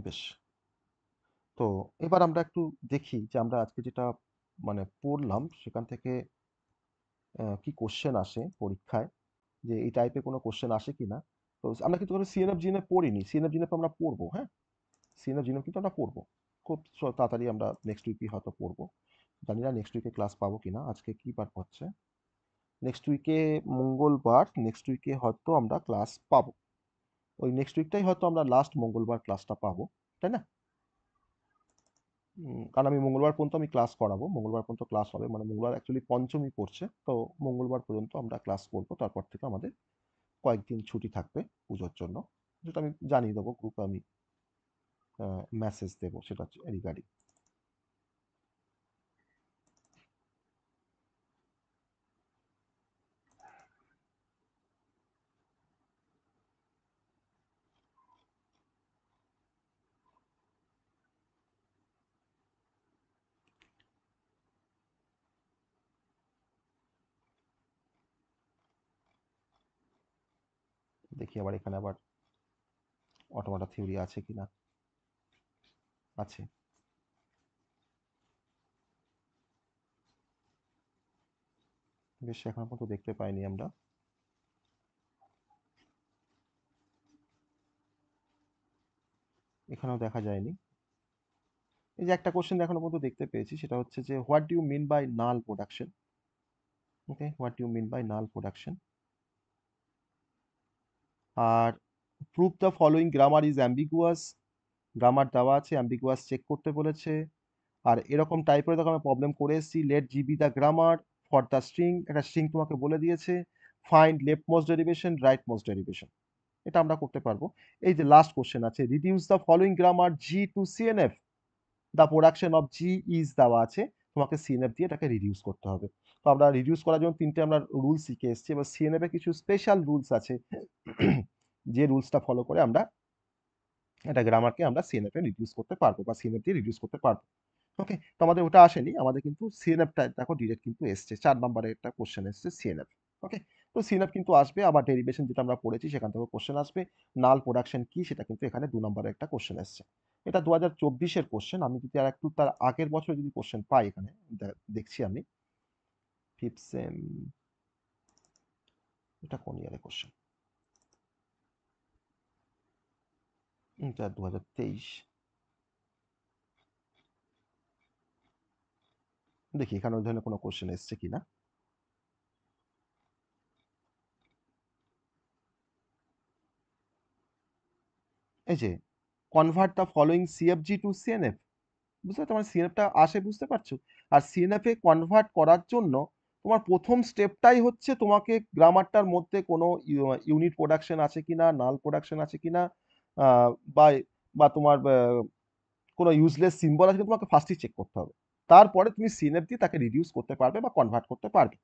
Speaker 1: বেশ তো এবার আমরা একটু দেখি যে আমরা আজকে যেটা মানে পড়লাম সেখান থেকে কি কোশ্চেন আসে পরীক্ষায় যে এই টাইপের কোনো কোশ্চেন আসে কি না তো আমরা কিন্তু কোনো সিএনএফ জিএনএফ পড়িনি সিএনএফ জিএনএফ আমরা পড়বো হ্যাঁ সিএনএফ জিএনএফ কিন্তু আমরা পড়বো খুব তাড়াতাড়ি আমরা নেক্সট উইকে হয়তো পড়বো জানি না নেক্সট উইকে ক্লাস পাবো কি না আজকে কী বার হচ্ছে নেক্সট উইকে মঙ্গলবার নেক্সট উইকে হয়তো আমরা ক্লাস পাবো ওই নেক্সট উইকটাই হয়তো আমরা লাস্ট মঙ্গলবার ক্লাসটা পাবো তাই না কারণ আমি মঙ্গলবার পর্যন্ত আমি ক্লাস করাবো মঙ্গলবার পর্যন্ত ক্লাস হবে মানে মঙ্গলবার অ্যাকচুয়ালি পঞ্চমী পড়ছে তো মঙ্গলবার পর্যন্ত আমরা ক্লাস করবো তারপর থেকে আমাদের কয়েকদিন ছুটি থাকবে পুজোর জন্য যেটা আমি জানিয়ে দেবো গ্রুপে আমি মেসেজ দেবো সেটা রিগার্ডিং দেখি আবার এখানে আবার অটোমাটা থিওরি আছে কি না আছে বেশ এখনো পর্যন্ত দেখতে পাইনি আমরা এখানেও দেখা যায়নি এই যে একটা কোশ্চেন এখনো পর্যন্ত দেখতে পেয়েছি সেটা হচ্ছে যে what do you mean by null production okay what do you mean by null production আর proof the following grammar is ambiguous grammar দেওয়া আছে অ্যাম্বিগুয়াস চেক করতে বলেছে আর এরকম টাইপের দেখো আমি প্রবলেম করে এসেছি let G be the grammar for the string একটা স্ট্রিং তোমাকে বলে দিয়েছে find left most derivation rightmost derivation এটা আমরা করতে পারবো এই যে লাস্ট কোশ্চেন আছে reduce the following grammar G to CNF the production of G is দেওয়া আছে তোমাকে সিএনএফ দিয়ে এটাকে রিডিউস করতে হবে তো আমরা রিডিউস করার জন্য তিনটে আমরা রুল শিখে এসেছি এবার সিএনএফে কিছু স্পেশাল রুলস আছে যে রুলসটা ফলো করে আমরা এটা গ্রামারকে আমরা সিএনএফে রিডিউস করতে পারবো বা সিএনএফ দিয়ে রিডিউস করতে পারবো ওকে তো আমাদের ওটা আসেনি আমাদের কিন্তু সিএনএফটা দেখো ডিরেক্ট কিন্তু এসছে চার নম্বরের একটা কোশ্চেন এসছে সিএনএফ ওকে তো সিনআপ কিন্তু আসবে আবার ডেরিভেশন যেটা আমরা পড়েছি সেখান থেকে কোশ্চেন আসবে নাল প্রোডাকশন কি সেটা কিন্তু এখানে দু নম্বরের একটা কোশ্চেন এসছে এটা দু হাজার চব্বিশের কোশ্চেন আমি যদি আর একটু তার আগের বছর যদি কোশ্চেন পাই এখানে দেখছি আমি ফিফথ এটা কোন ইয়ারে কোশ্চেন এটা দু হাজার তেইশ দেখি এখানে ওই ধরনের কোনো কোশ্চেন এসছে কি না এই যে convert the following CFG to CNF বুঝতে পারছো মানে সিএনএফটা আসে বুঝতে পারছো আর সিএনএফ এ কনভার্ট করার জন্য তোমার প্রথম স্টেপটাই হচ্ছে তোমাকে গ্রামারটার মধ্যে কোনো ইউনিট প্রোডাকশন আছে কিনা নাল প্রোডাকশন আছে কিনা বা বা তোমার কোনো ইউজলেস সিম্বল আছে তোমাকে ফার্স্টই চেক করতে হবে তারপরে তুমি সিনেপ দিয়ে তাকে রিডিউস করতে পারবে বা কনভার্ট করতে পারবে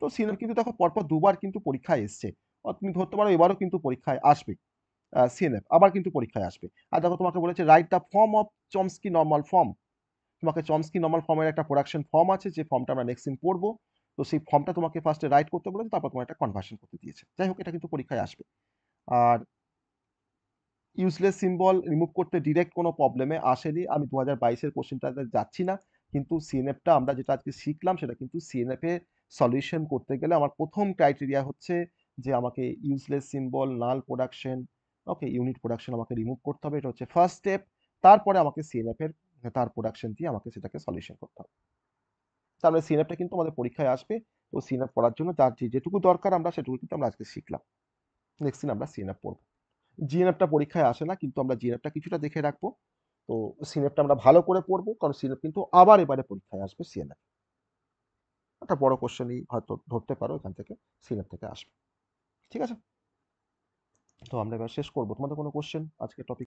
Speaker 1: তো সিনেপ কিন্তু দেখো পরপর দুবার কিন্তু পরীক্ষায় এসছে তুমি ধরতে পারো এবারও কিন্তু পরীক্ষায় আসবে সিএনএফ আবার কিন্তু পরীক্ষায় আসবে আর দেখো তোমাকে বলেছে write the form of Chomsky normal form তোমাকে চমস্কি নর্মাল ফর্মের একটা প্রোডাকশন ফর্ম আছে যে ফর্মটা আমরা নেক্সট দিন পড়বো তো সেই ফর্মটা তোমাকে ফার্স্টে রাইট করতে বলেছে তারপর তোমার একটা কনভার্সন করতে দিয়েছে যাই হোক এটা কিন্তু পরীক্ষায় আসবে আর ইউজলেস সিম্বল রিমুভ করতে ডিরেক্ট কোনো প্রবলেমে আসেনি আমি দু হাজার বাইশের কোশ্চেনটাতে যাচ্ছি না কিন্তু সিএনএফটা আমরা যেটা আজকে শিখলাম সেটা কিন্তু সিএনএফে সলিউশন করতে গেলে আমার প্রথম ক্রাইটেরিয়া হচ্ছে যে আমাকে useless symbol null production okay unit production আমাকে রিমুভ করতে হবে এটা হচ্ছে ফার্স্ট স্টেপ তারপরে আমাকে সিএনএফের তার প্রোডাকশন দিয়ে আমাকে সেটাকে সলিউশন করতে হবে তাহলে মানে কিন্তু আমাদের পরীক্ষায় আসবে তো সিনঅ্যাপ পড়ার জন্য যার যেটুকু দরকার আমরা সেটুকু কিন্তু আমরা আজকে শিখলাম নেক্সট দিন আমরা সিনঅ্যাপ পড়ব জিএনএফটা পরীক্ষায় আসে না কিন্তু আমরা জিএনএফটা কিছুটা দেখে রাখবো তো সিনেপটা আমরা ভালো করে পড়বো কারণ সিনেপ কিন্তু আবার এবারে পরীক্ষায় আসবে সিএনএফ একটা বড় কোশ্চেনই হয়তো ধরতে পারো এখান থেকে সিনেপ থেকে আসবে ঠিক আছে তো আমরা এবার শেষ করবো তোমাদের কোনো কোশ্চেন আজকে টপিক